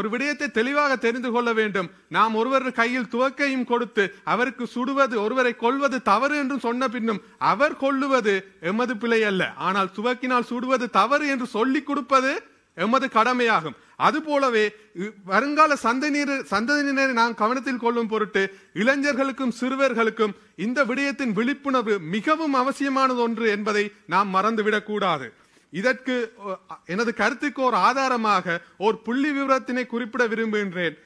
ஒரு விடயத்தை தெளிவாக தெரிந்து கொள்ள வேண்டும் நாம் ஒருவர் கையில் துவக்கையும் கொடுத்து அவருக்கு சுடுவது ஒருவரை கொள்வது தவறு என்று சொன்ன பின்னும் அவர் கொள்ளுவது எமது பிழை அல்ல ஆனால் துவக்கினால் சுடுவது தவறு என்று சொல்லிக் கொடுப்பது எமது கடமையாகும் அது போலவே வருங்கால சந்ததியினர் சந்ததியினரை நாம் கவனத்தில் கொள்ளும் பொருட்டு இளைஞர்களுக்கும் சிறுவர்களுக்கும் இந்த விடயத்தின் விழிப்புணர்வு மிகவும் அவசியமானது ஒன்று என்பதை நாம் மறந்துவிடக்கூடாது இதற்கு எனது கருத்துக்கு ஒரு ஆதாரமாக ஒரு புள்ளி விவரத்தினை குறிப்பிட விரும்புகின்றேன்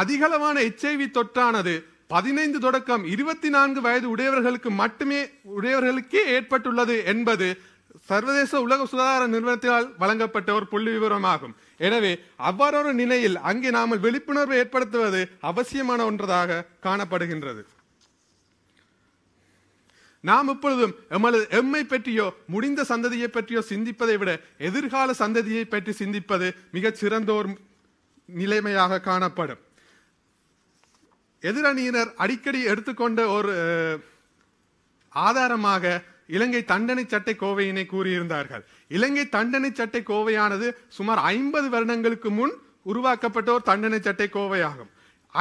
அதிகளவான எச்ஐவி தொற்றானது பதினைந்து தொடக்கம் இருபத்தி நான்கு வயது உடையவர்களுக்கு மட்டுமே உடையவர்களுக்கே ஏற்பட்டுள்ளது என்பது சர்வதேச உலக சுகாதார நிறுவனத்தினால் வழங்கப்பட்ட ஒரு புள்ளி விவரமாகும் எனவே அவ்வாறொரு நிலையில் அங்கே நாம் விழிப்புணர்வு ஏற்படுத்துவது அவசியமான ஒன்றதாக காணப்படுகின்றது நாம் எப்பொழுதும் எமது எம்மை பற்றியோ முடிந்த சந்ததியை பற்றியோ சிந்திப்பதை விட எதிர்கால சந்ததியை பற்றி சிந்திப்பது மிகச் சிறந்தோர் நிலைமையாக காணப்படும் எதிரணியினர் அடிக்கடி எடுத்துக்கொண்ட ஒரு ஆதாரமாக இலங்கை தண்டனை சட்டை கோவையினை கூறியிருந்தார்கள் இலங்கை தண்டனை சட்டை கோவையானது சுமார் ஐம்பது வருடங்களுக்கு முன் உருவாக்கப்பட்ட ஒரு தண்டனை சட்டை கோவையாகும்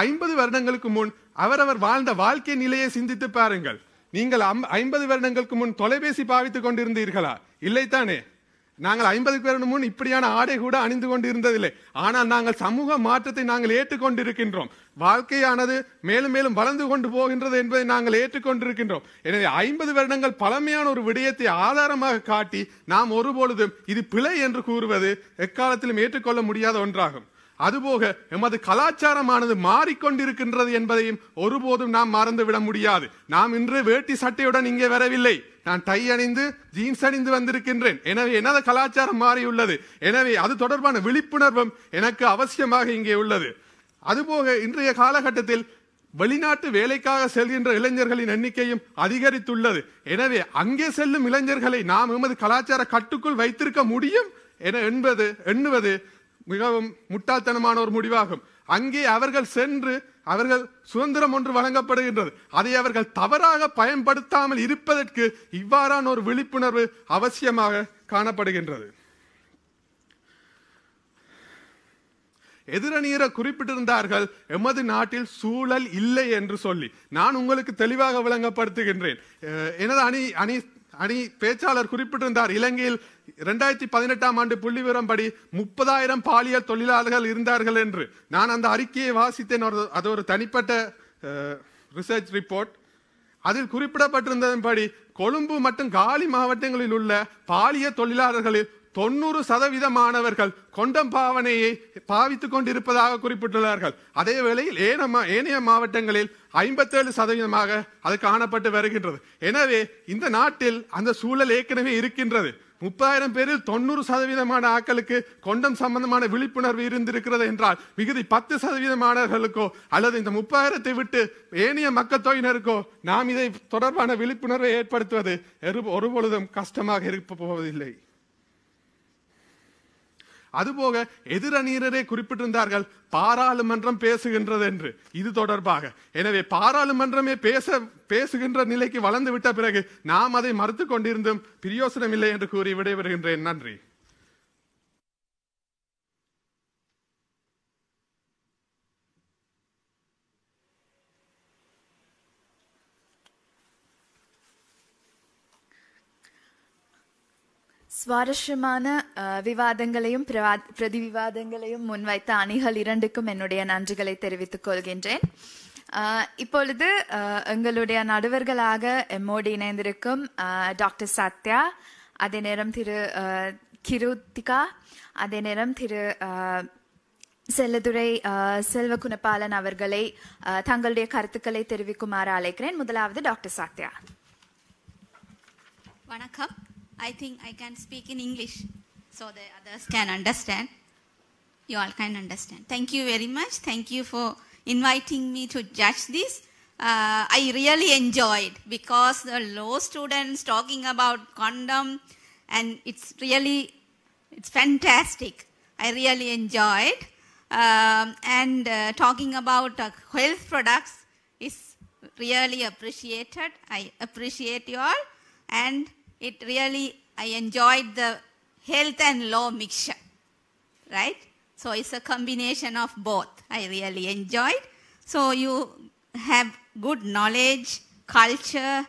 ஐம்பது வருடங்களுக்கு முன் அவரவர் வாழ்ந்த வாழ்க்கை நிலையை சிந்தித்து பாருங்கள் நீங்கள் ஐம்பது வருடங்களுக்கு முன் தொலைபேசி பாவித்துக் கொண்டிருந்தீர்களா இல்லைத்தானே நாங்கள் ஐம்பது பேர் முன் இப்படியான ஆடை கூட அணிந்து கொண்டு இருந்ததில்லை ஆனால் நாங்கள் சமூக மாற்றத்தை நாங்கள் ஏற்றுக்கொண்டிருக்கின்றோம் வாழ்க்கையானது மேலும் மேலும் வளர்ந்து கொண்டு போகின்றது என்பதை நாங்கள் ஏற்றுக்கொண்டிருக்கின்றோம் எனவே ஐம்பது வருடங்கள் பழமையான ஒரு விடயத்தை ஆதாரமாக காட்டி நாம் ஒருபொழுதும் இது பிழை என்று கூறுவது எக்காலத்திலும் ஏற்றுக்கொள்ள முடியாத ஒன்றாகும் அதுபோக எமது கலாச்சாரமானது மாறிக்கொண்டிருக்கின்றது என்பதையும் ஒருபோதும் நாம் மறந்துவிட முடியாது நாம் இன்று வேட்டி சட்டையுடன் இங்கே வரவில்லை நான் டை அணிந்து ஜீன்ஸ் அணிந்து வந்திருக்கின்றேன் எனவே எனது கலாச்சாரம் மாறியுள்ளது எனவே அது தொடர்பான விழிப்புணர்வும் எனக்கு அவசியமாக இங்கே உள்ளது அதுபோக இன்றைய காலகட்டத்தில் வெளிநாட்டு வேலைக்காக செல்கின்ற இளைஞர்களின் எண்ணிக்கையும் அதிகரித்துள்ளது எனவே அங்கே செல்லும் இளைஞர்களை நாம் எமது கலாச்சார கட்டுக்குள் வைத்திருக்க முடியும் என என்பது எண்ணுவது மிகவும் முட்டாள்தனமான ஒரு முடிவாகும் அங்கே அவர்கள் சென்று அவர்கள் சுதந்திரம் ஒன்று வழங்கப்படுகின்றது அதை அவர்கள் தவறாக பயன்படுத்தாமல் இருப்பதற்கு இவ்வாறான ஒரு விழிப்புணர்வு அவசியமாக காணப்படுகின்றது எதிரணியரை குறிப்பிட்டிருந்தார்கள் எமது நாட்டில் சூழல் இல்லை என்று சொல்லி நான் உங்களுக்கு தெளிவாக விளங்கப்படுத்துகின்றேன் எனது அணி அணி அணி பேச்சாளர் குறிப்பிட்டிருந்தார் இலங்கையில் இரண்டாயிரத்தி பதினெட்டாம் ஆண்டு புள்ளி விவரம் படி முப்பதாயிரம் பாலியல் தொழிலாளர்கள் இருந்தார்கள் என்று நான் அந்த அறிக்கையை வாசித்தேன் அது ஒரு தனிப்பட்ட ரிசர்ச் ரிப்போர்ட் அதில் குறிப்பிடப்பட்டிருந்ததன்படி கொழும்பு மற்றும் காலி மாவட்டங்களில் உள்ள பாலிய தொழிலாளர்களில் தொண்ணூறு சதவீதமானவர்கள் கொண்டம் பாவனையை பாவித்துக் கொண்டிருப்பதாக குறிப்பிட்டுள்ளார்கள் அதே வேளையில் ஏனமா ஏனைய மாவட்டங்களில் ஐம்பத்தேழு சதவீதமாக அது காணப்பட்டு வருகின்றது எனவே இந்த நாட்டில் அந்த சூழல் ஏற்கனவே இருக்கின்றது முப்பதாயிரம் பேரில் தொண்ணூறு சதவீதமான ஆக்களுக்கு கொண்டம் சம்பந்தமான விழிப்புணர்வு இருந்திருக்கிறது என்றால் மிகுதி பத்து சதவீதமானவர்களுக்கோ அல்லது இந்த முப்பதாயிரத்தை விட்டு ஏனைய மக்கள் தொகையினருக்கோ நாம் இதை தொடர்பான விழிப்புணர்வை ஏற்படுத்துவது ஒருபொழுதும் கஷ்டமாக இருக்க போவதில்லை அதுபோக எதிரணியரே குறிப்பிட்டிருந்தார்கள் பாராளுமன்றம் பேசுகின்றது என்று இது தொடர்பாக எனவே பாராளுமன்றமே பேச பேசுகின்ற நிலைக்கு வளர்ந்து விட்ட பிறகு நாம் அதை மறுத்து கொண்டிருந்தும் பிரியோசனம் இல்லை என்று கூறி விடைபெறுகின்றேன் நன்றி சுவாரஸ்யமான விவாதங்களையும் பிரதி விவாதங்களையும் முன்வைத்த அணிகள் இரண்டுக்கும் என்னுடைய நன்றிகளை தெரிவித்துக் கொள்கின்றேன் இப்பொழுது எங்களுடைய நடுவர்களாக எம்மோடு இணைந்திருக்கும் டாக்டர் சத்யா அதே நேரம் திரு கிருத்திகா அதே நேரம் திரு செல்லதுரை செல்வ குணபாலன் அவர்களை தங்களுடைய கருத்துக்களை தெரிவிக்குமாறு அழைக்கிறேன் முதலாவது டாக்டர் சத்யா வணக்கம் I think I can speak in English so the others can understand. You all can understand. Thank you very much. Thank you for inviting me to judge this. Uh, I really enjoyed because the law students talking about condom and it's really, it's fantastic. I really enjoyed. Um, and uh, talking about uh, health products is really appreciated. I appreciate you all. And it really, I enjoyed the health and law mixture, right? So it's a combination of both. I really enjoyed. So you have good knowledge, culture,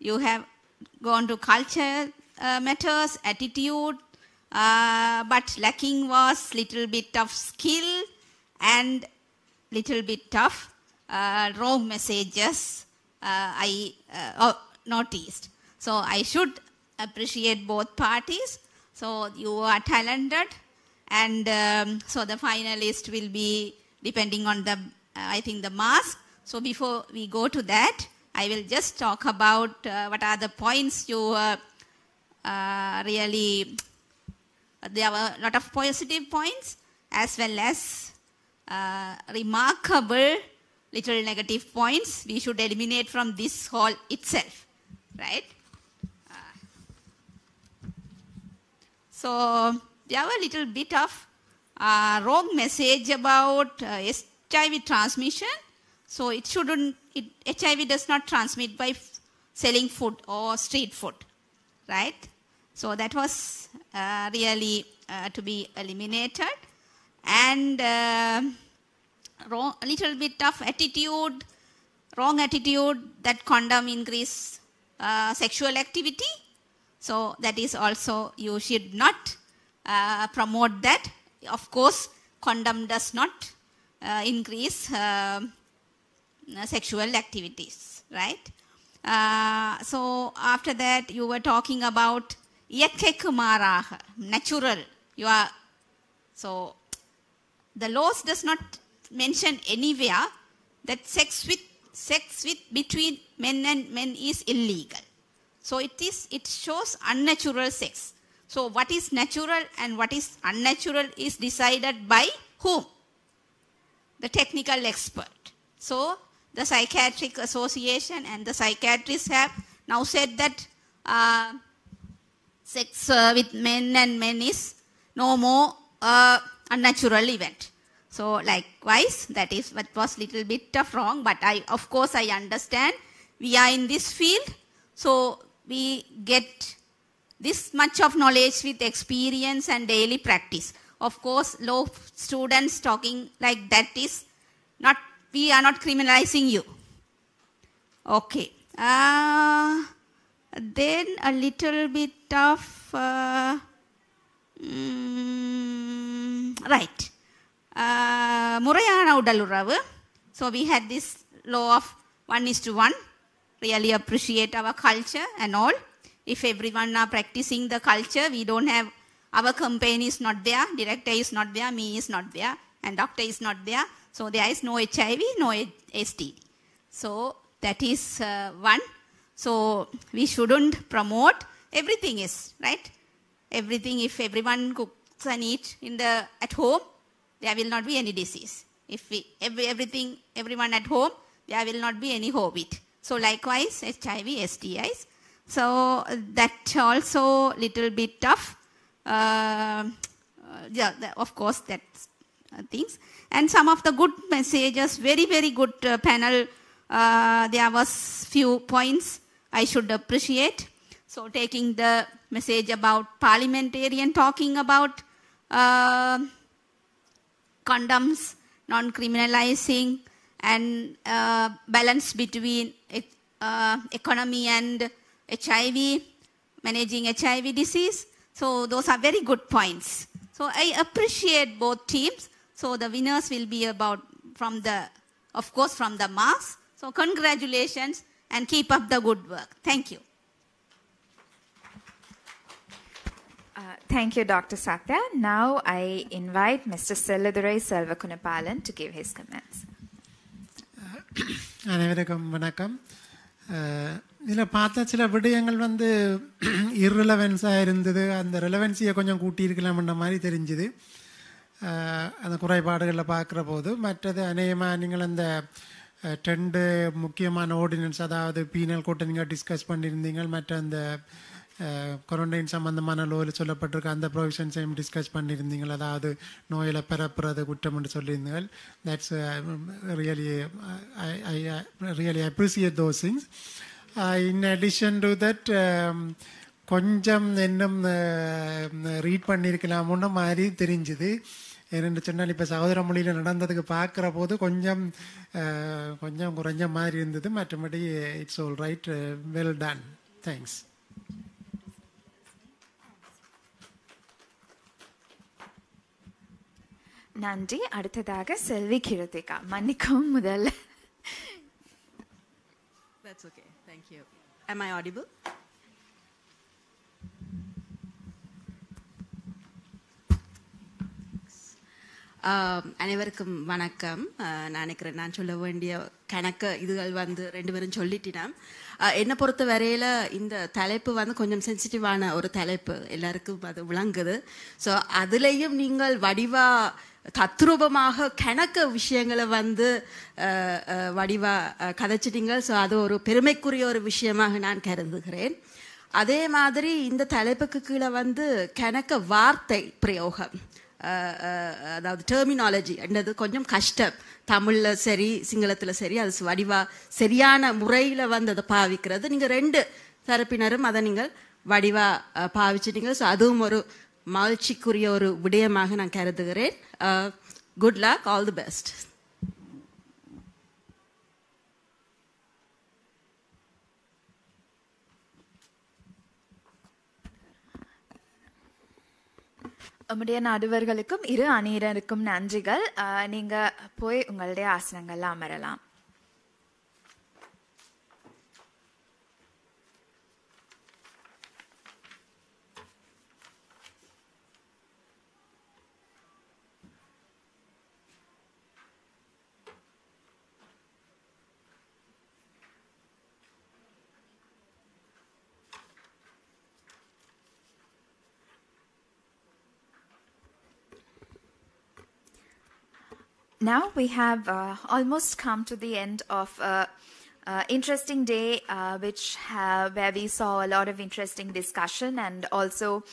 you have gone to culture uh, matters, attitude, uh, but lacking was little bit of skill and little bit of uh, wrong messages uh, I uh, oh, noticed. So I should appreciate both parties. So you are talented, and um, so the finalist will be depending on the, uh, I think, the mask. So before we go to that, I will just talk about uh, what are the points you uh, uh really. There were a lot of positive points as well as uh, remarkable little negative points we should eliminate from this hall itself, right? So we have a little bit of uh, wrong message about uh, HIV transmission. So it shouldn't, it, HIV does not transmit by selling food or street food, right? So that was uh, really uh, to be eliminated. And uh, wrong, a little bit of attitude, wrong attitude that condom increase uh, sexual activity so that is also, you should not uh, promote that. Of course, condom does not uh, increase um, uh, sexual activities, right? Uh, so after that, you were talking about natural. You are, so the laws does not mention anywhere that sex with, sex with between men and men is illegal. So it is it shows unnatural sex. So what is natural and what is unnatural is decided by whom? The technical expert. So the psychiatric association and the psychiatrists have now said that uh, sex uh, with men and men is no more uh, unnatural event. So likewise, that is what was little bit of wrong, but I of course I understand we are in this field. So we get this much of knowledge with experience and daily practice. Of course, law students talking like that is not, we are not criminalizing you. Okay. Uh, then a little bit of, uh, mm, right. Uh, Murayana Udaluраവ്. So we had this law of 1 is to 1 really appreciate our culture and all. If everyone are practicing the culture, we don't have, our campaign is not there, director is not there, me is not there, and doctor is not there. So there is no HIV, no STD. So that is uh, one. So we shouldn't promote. Everything is, right? Everything, if everyone cooks and eats in the, at home, there will not be any disease. If we, every, everything, everyone at home, there will not be any COVID. So likewise, HIV, STIs. So that also little bit of, uh, yeah, of course, that's uh, things. And some of the good messages, very, very good uh, panel. Uh, there was few points I should appreciate. So taking the message about parliamentarian talking about uh, condoms, non-criminalizing and uh, balance between uh, economy and HIV, managing HIV disease. So those are very good points. So I appreciate both teams. So the winners will be about from the, of course, from the mass. So congratulations and keep up the good work. Thank you. Uh, thank you, Dr. Satya. Now I invite Mr. Sellidurai Selvakunapalan to give his comments. அனைவருக்கும் uh, வணக்கம் இதில் பார்த்தா சில விடயங்கள் வந்து இர்ரிலவென்ஸாக இருந்தது அந்த ரிலவென்ஸியை கொஞ்சம் கூட்டியிருக்கலாம்ன்ற மாதிரி தெரிஞ்சுது அந்த குறைபாடுகளில் பார்க்குற போது மற்றது அநேகமாக நீங்கள் அந்த ரெண்டு முக்கியமான ஆர்டினன்ஸ் அதாவது பீனல் கோட்டை நீங்கள் டிஸ்கஸ் பண்ணியிருந்தீங்க மற்ற அந்த கொரண்டைன் சம்மந்தமான லோவில் சொல்லப்பட்டிருக்க அந்த ப்ரொவிஷன்ஸையும் டிஸ்கஸ் பண்ணியிருந்தீங்கள் அதாவது நோயில் பெறப்புறது குற்றம் என்று சொல்லியிருந்தீங்கள் that's really I really appreciate those things in addition to that கொஞ்சம் இன்னும் ரீட் பண்ணியிருக்கலாமுன்னு மாதிரி தெரிஞ்சுது ஏன்னு சொன்னால் இப்போ சகோதர மொழியில் நடந்ததுக்கு பார்க்குற போது கொஞ்சம் கொஞ்சம் குறைஞ்ச மாதிரி இருந்தது மற்றபடி it's all right well done thanks நன்றி அடுத்ததாக செல்வி கிருத்திகா மன்னிக்கவும் முதல்ல That's okay. Thank you. Am I audible? Um, அனைவருக்கும் வணக்கம் uh, நான் நினைக்கிறேன் நான் சொல்ல வேண்டிய கணக்கு இதுகள் வந்து ரெண்டு பேரும் சொல்லிட்டினேன் uh, என்னை பொறுத்த வரையில் இந்த தலைப்பு வந்து கொஞ்சம் சென்சிட்டிவான ஒரு தலைப்பு எல்லாருக்கும் அது விளங்குது ஸோ அதுலேயும் நீங்கள் வடிவாக தத்ரூபமாக கணக்க விஷயங்களை வந்து வடிவா கதைச்சிட்டிங்க ஸோ அது ஒரு பெருமைக்குரிய ஒரு விஷயமாக நான் கருதுகிறேன் அதே மாதிரி இந்த தலைப்புக்கு கீழே வந்து கணக்க வார்த்தை பிரயோகம் அதாவது டெர்மினாலஜி என்றது கொஞ்சம் கஷ்டம் தமிழில் சரி சிங்களத்தில் சரி அது வடிவா சரியான முறையில் வந்து அதை பாவிக்கிறது நீங்கள் ரெண்டு தரப்பினரும் அதை நீங்கள் வடிவா பாவிச்சிட்டிங்க ஸோ அதுவும் ஒரு மகிழ்ச்சிக்குரிய ஒரு விடயமாக நான் கருதுகிறேன் good luck all the best நம்முடைய நடுவர்களுக்கும் இரு அணியினருக்கும் நன்றிகள் uh, நீங்கள் போய் உங்களுடைய ஆசனங்கள்ல அமரலாம் Now we have uh, almost come to the end of an uh, uh, interesting day, uh, which have, where we saw a lot of interesting discussion and also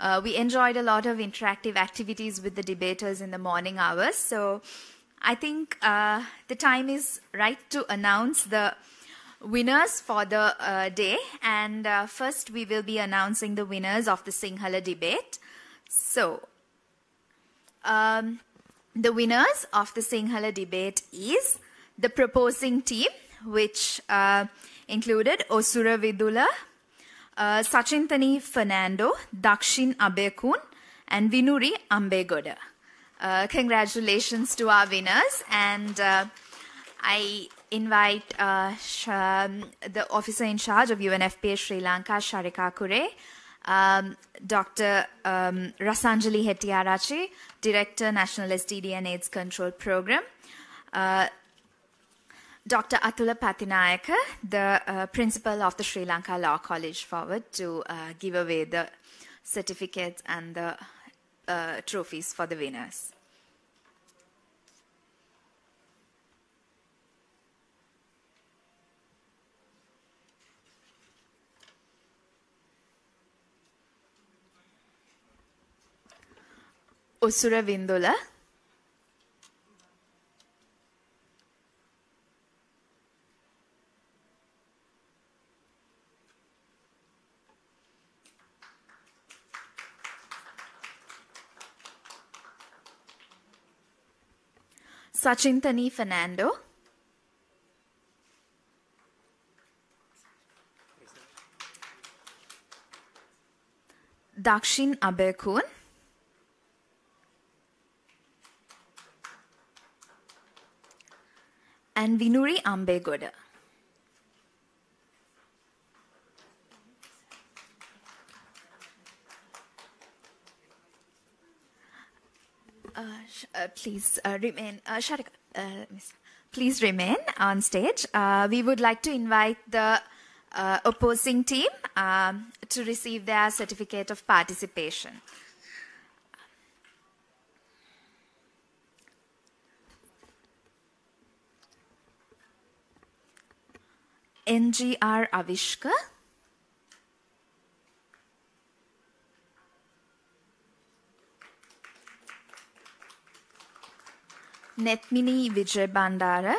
uh, we enjoyed a lot of interactive activities with the debaters in the morning hours. So I think uh, the time is right to announce the winners for the day. And first, we will be announcing the winners of the Singhala debate. So. Um, the winners of the Singhala debate is the proposing team, which uh, included Osura Vidula, uh, Sachintani Fernando, Dakshin Abekun, and Vinuri Ambegoda. Uh, congratulations to our winners, and uh, I invite uh, the officer in charge of UNFPA Sri Lanka, Sharika Kure, um, Dr. Um, Rasanjali Hetiarachi, Director, National STD and AIDS Control Program. Uh, Dr. Atula Pathinayaka, the uh, principal of the Sri Lanka Law College, forward to uh, give away the certificates and the uh, trophies for the winners. උසුර විඳුල Sachintani Fernando. Dakshin Abekun. and Vinuri Ambegoda. Uh, uh, please uh, remain, uh, Sharika, uh, please remain on stage. Uh, we would like to invite the opposing team um, to receive their certificate of participation. NGR Avishka. Netmini Vijay Bandara.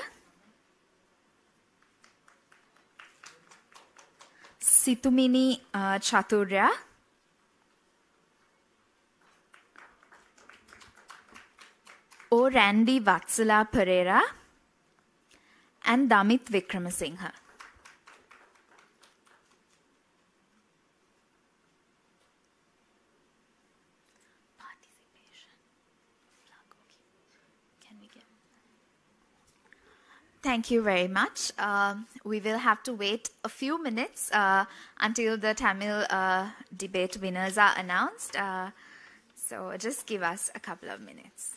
Situmini uh, Chaturya. O Randy Vatsala Pereira and Damit Vikramasinghe. Thank you very much. Uh, we will have to wait a few minutes uh, until the Tamil uh, debate winners are announced. Uh, so just give us a couple of minutes.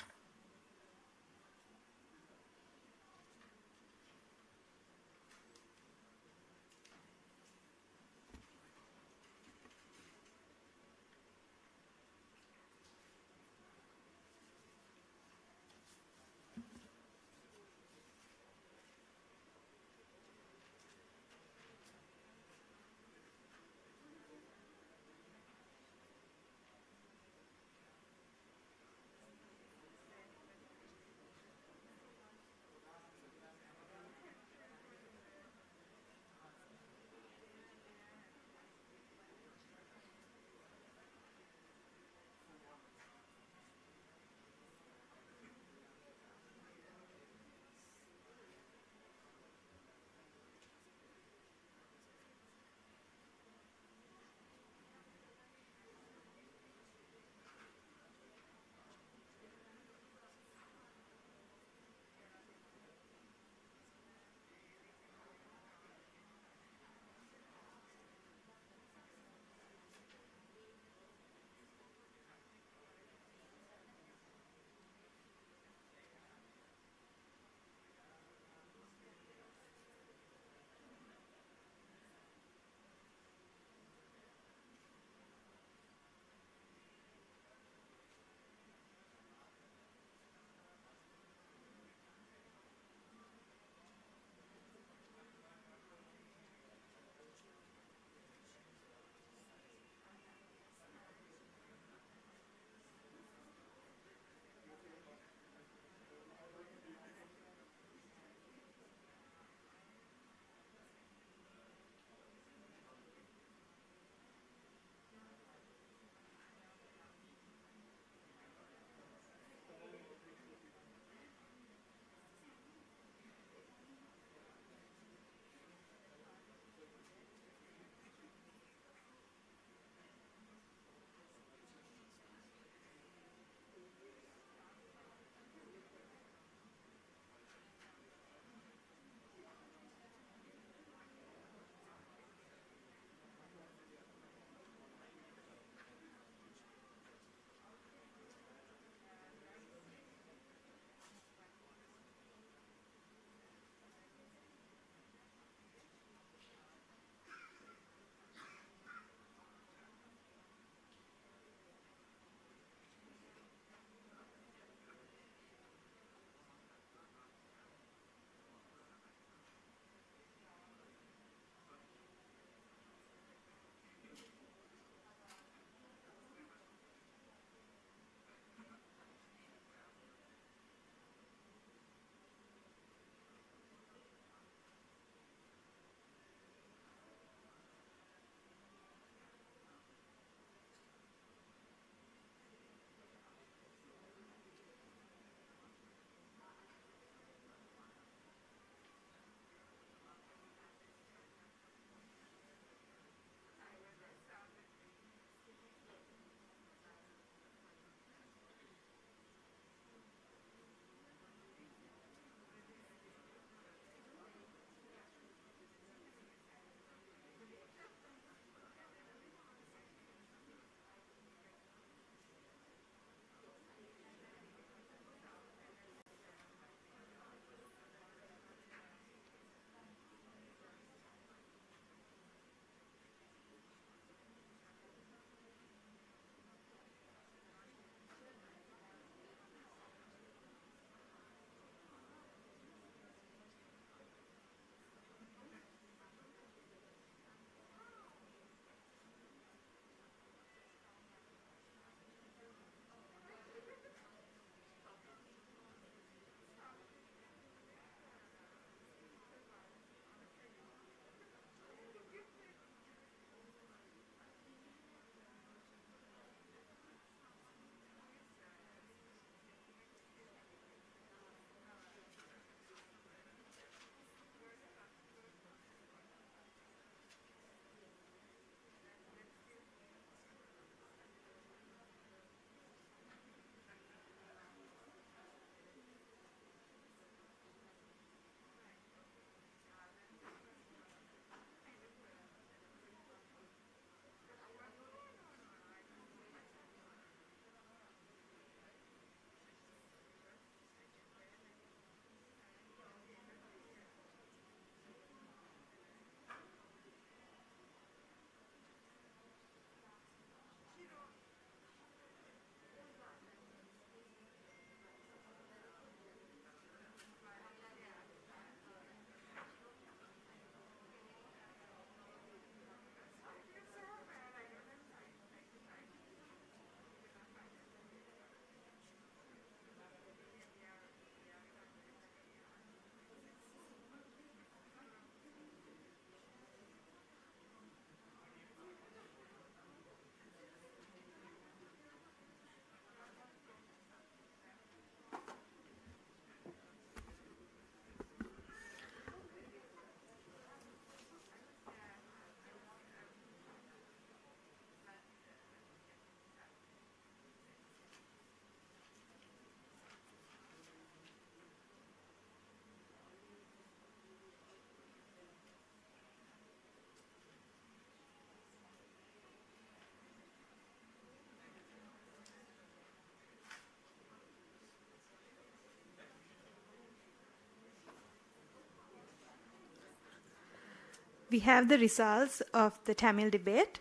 we have the results of the Tamil debate.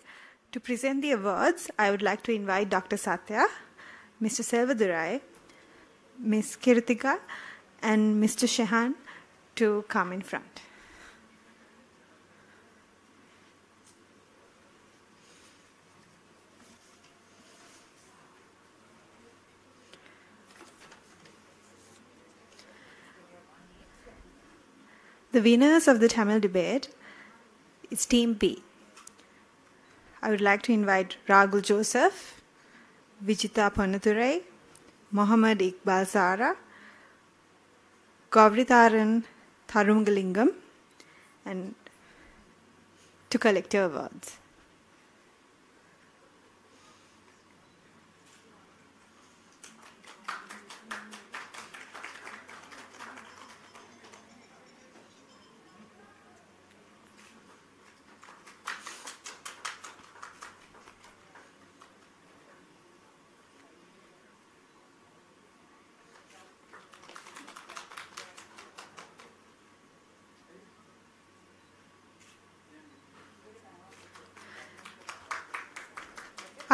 To present the awards, I would like to invite Dr. Satya, Mr. Selvadurai, Ms. Kirtika, and Mr. Shehan to come in front. The winners of the Tamil debate it's Team B. I would like to invite Ragul Joseph, Vijita Panathurai, Mohammed Iqbal Sara, Gavritharan Tharungalingam, and to collect your words.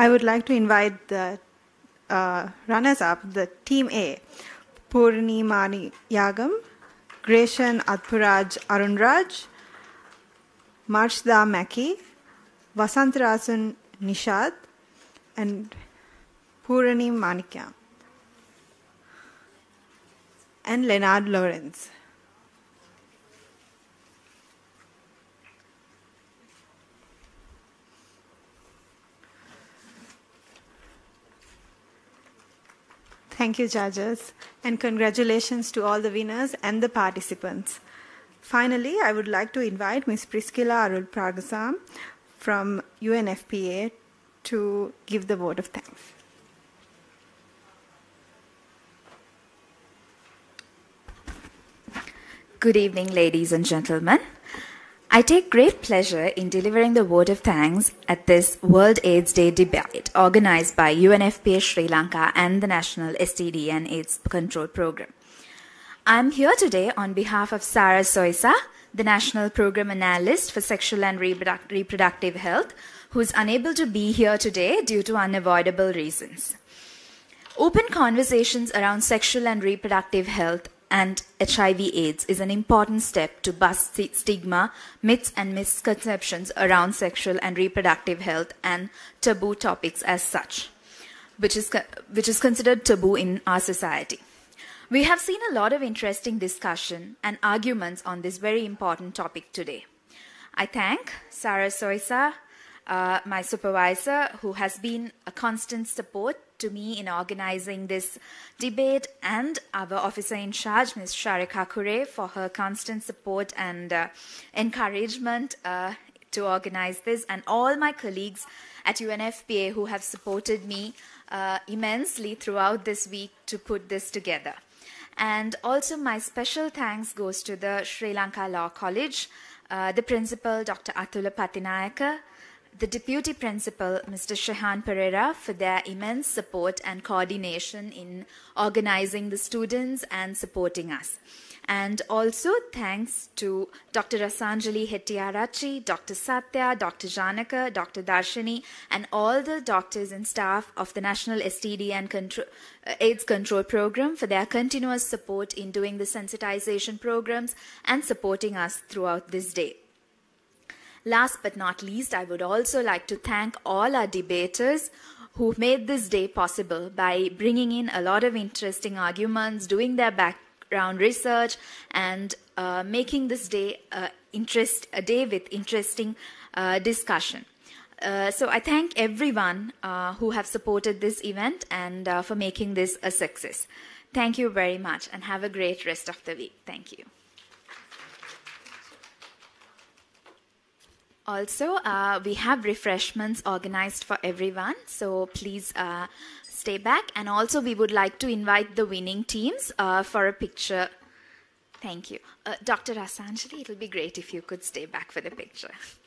I would like to invite the uh, runners up, the team A, Mani Yagam, Greshan Adpuraj Arunraj, Marshda Maki, Vasantarasan Nishad, and Purani Manikya, and Leonard Lawrence. Thank you, judges, and congratulations to all the winners and the participants. Finally, I would like to invite Ms. Priscilla Arul Pragasam from UNFPA to give the word of thanks. Good evening, ladies and gentlemen. I take great pleasure in delivering the word of thanks at this World AIDS Day debate organized by UNFPA Sri Lanka and the National STD and AIDS Control Program. I'm here today on behalf of Sarah Soisa, the National Program Analyst for Sexual and Reproduct Reproductive Health, who's unable to be here today due to unavoidable reasons. Open conversations around sexual and reproductive health and HIV AIDS is an important step to bust stigma, myths and misconceptions around sexual and reproductive health and taboo topics as such, which is, which is considered taboo in our society. We have seen a lot of interesting discussion and arguments on this very important topic today. I thank Sarah Soisa, uh, my supervisor, who has been a constant support to me in organizing this debate and our officer in charge, Ms. Sharika Kure, for her constant support and uh, encouragement uh, to organize this, and all my colleagues at UNFPA who have supported me uh, immensely throughout this week to put this together. And also, my special thanks goes to the Sri Lanka Law College, uh, the principal, Dr. Athula Patinayaka, the Deputy Principal, Mr. Shahan Pereira, for their immense support and coordination in organizing the students and supporting us. And also thanks to Dr. Rasanjali Hettiarachi, Dr. Satya, Dr. Janaka, Dr. Darshini, and all the doctors and staff of the National STD and Contro uh, AIDS Control Program for their continuous support in doing the sensitization programs and supporting us throughout this day. Last but not least, I would also like to thank all our debaters who made this day possible by bringing in a lot of interesting arguments, doing their background research, and uh, making this day uh, interest a day with interesting uh, discussion. Uh, so I thank everyone uh, who have supported this event and uh, for making this a success. Thank you very much and have a great rest of the week. Thank you. Also, uh, we have refreshments organized for everyone, so please uh, stay back. And also, we would like to invite the winning teams uh, for a picture. Thank you. Uh, Dr. Rasanjali, it will be great if you could stay back for the picture.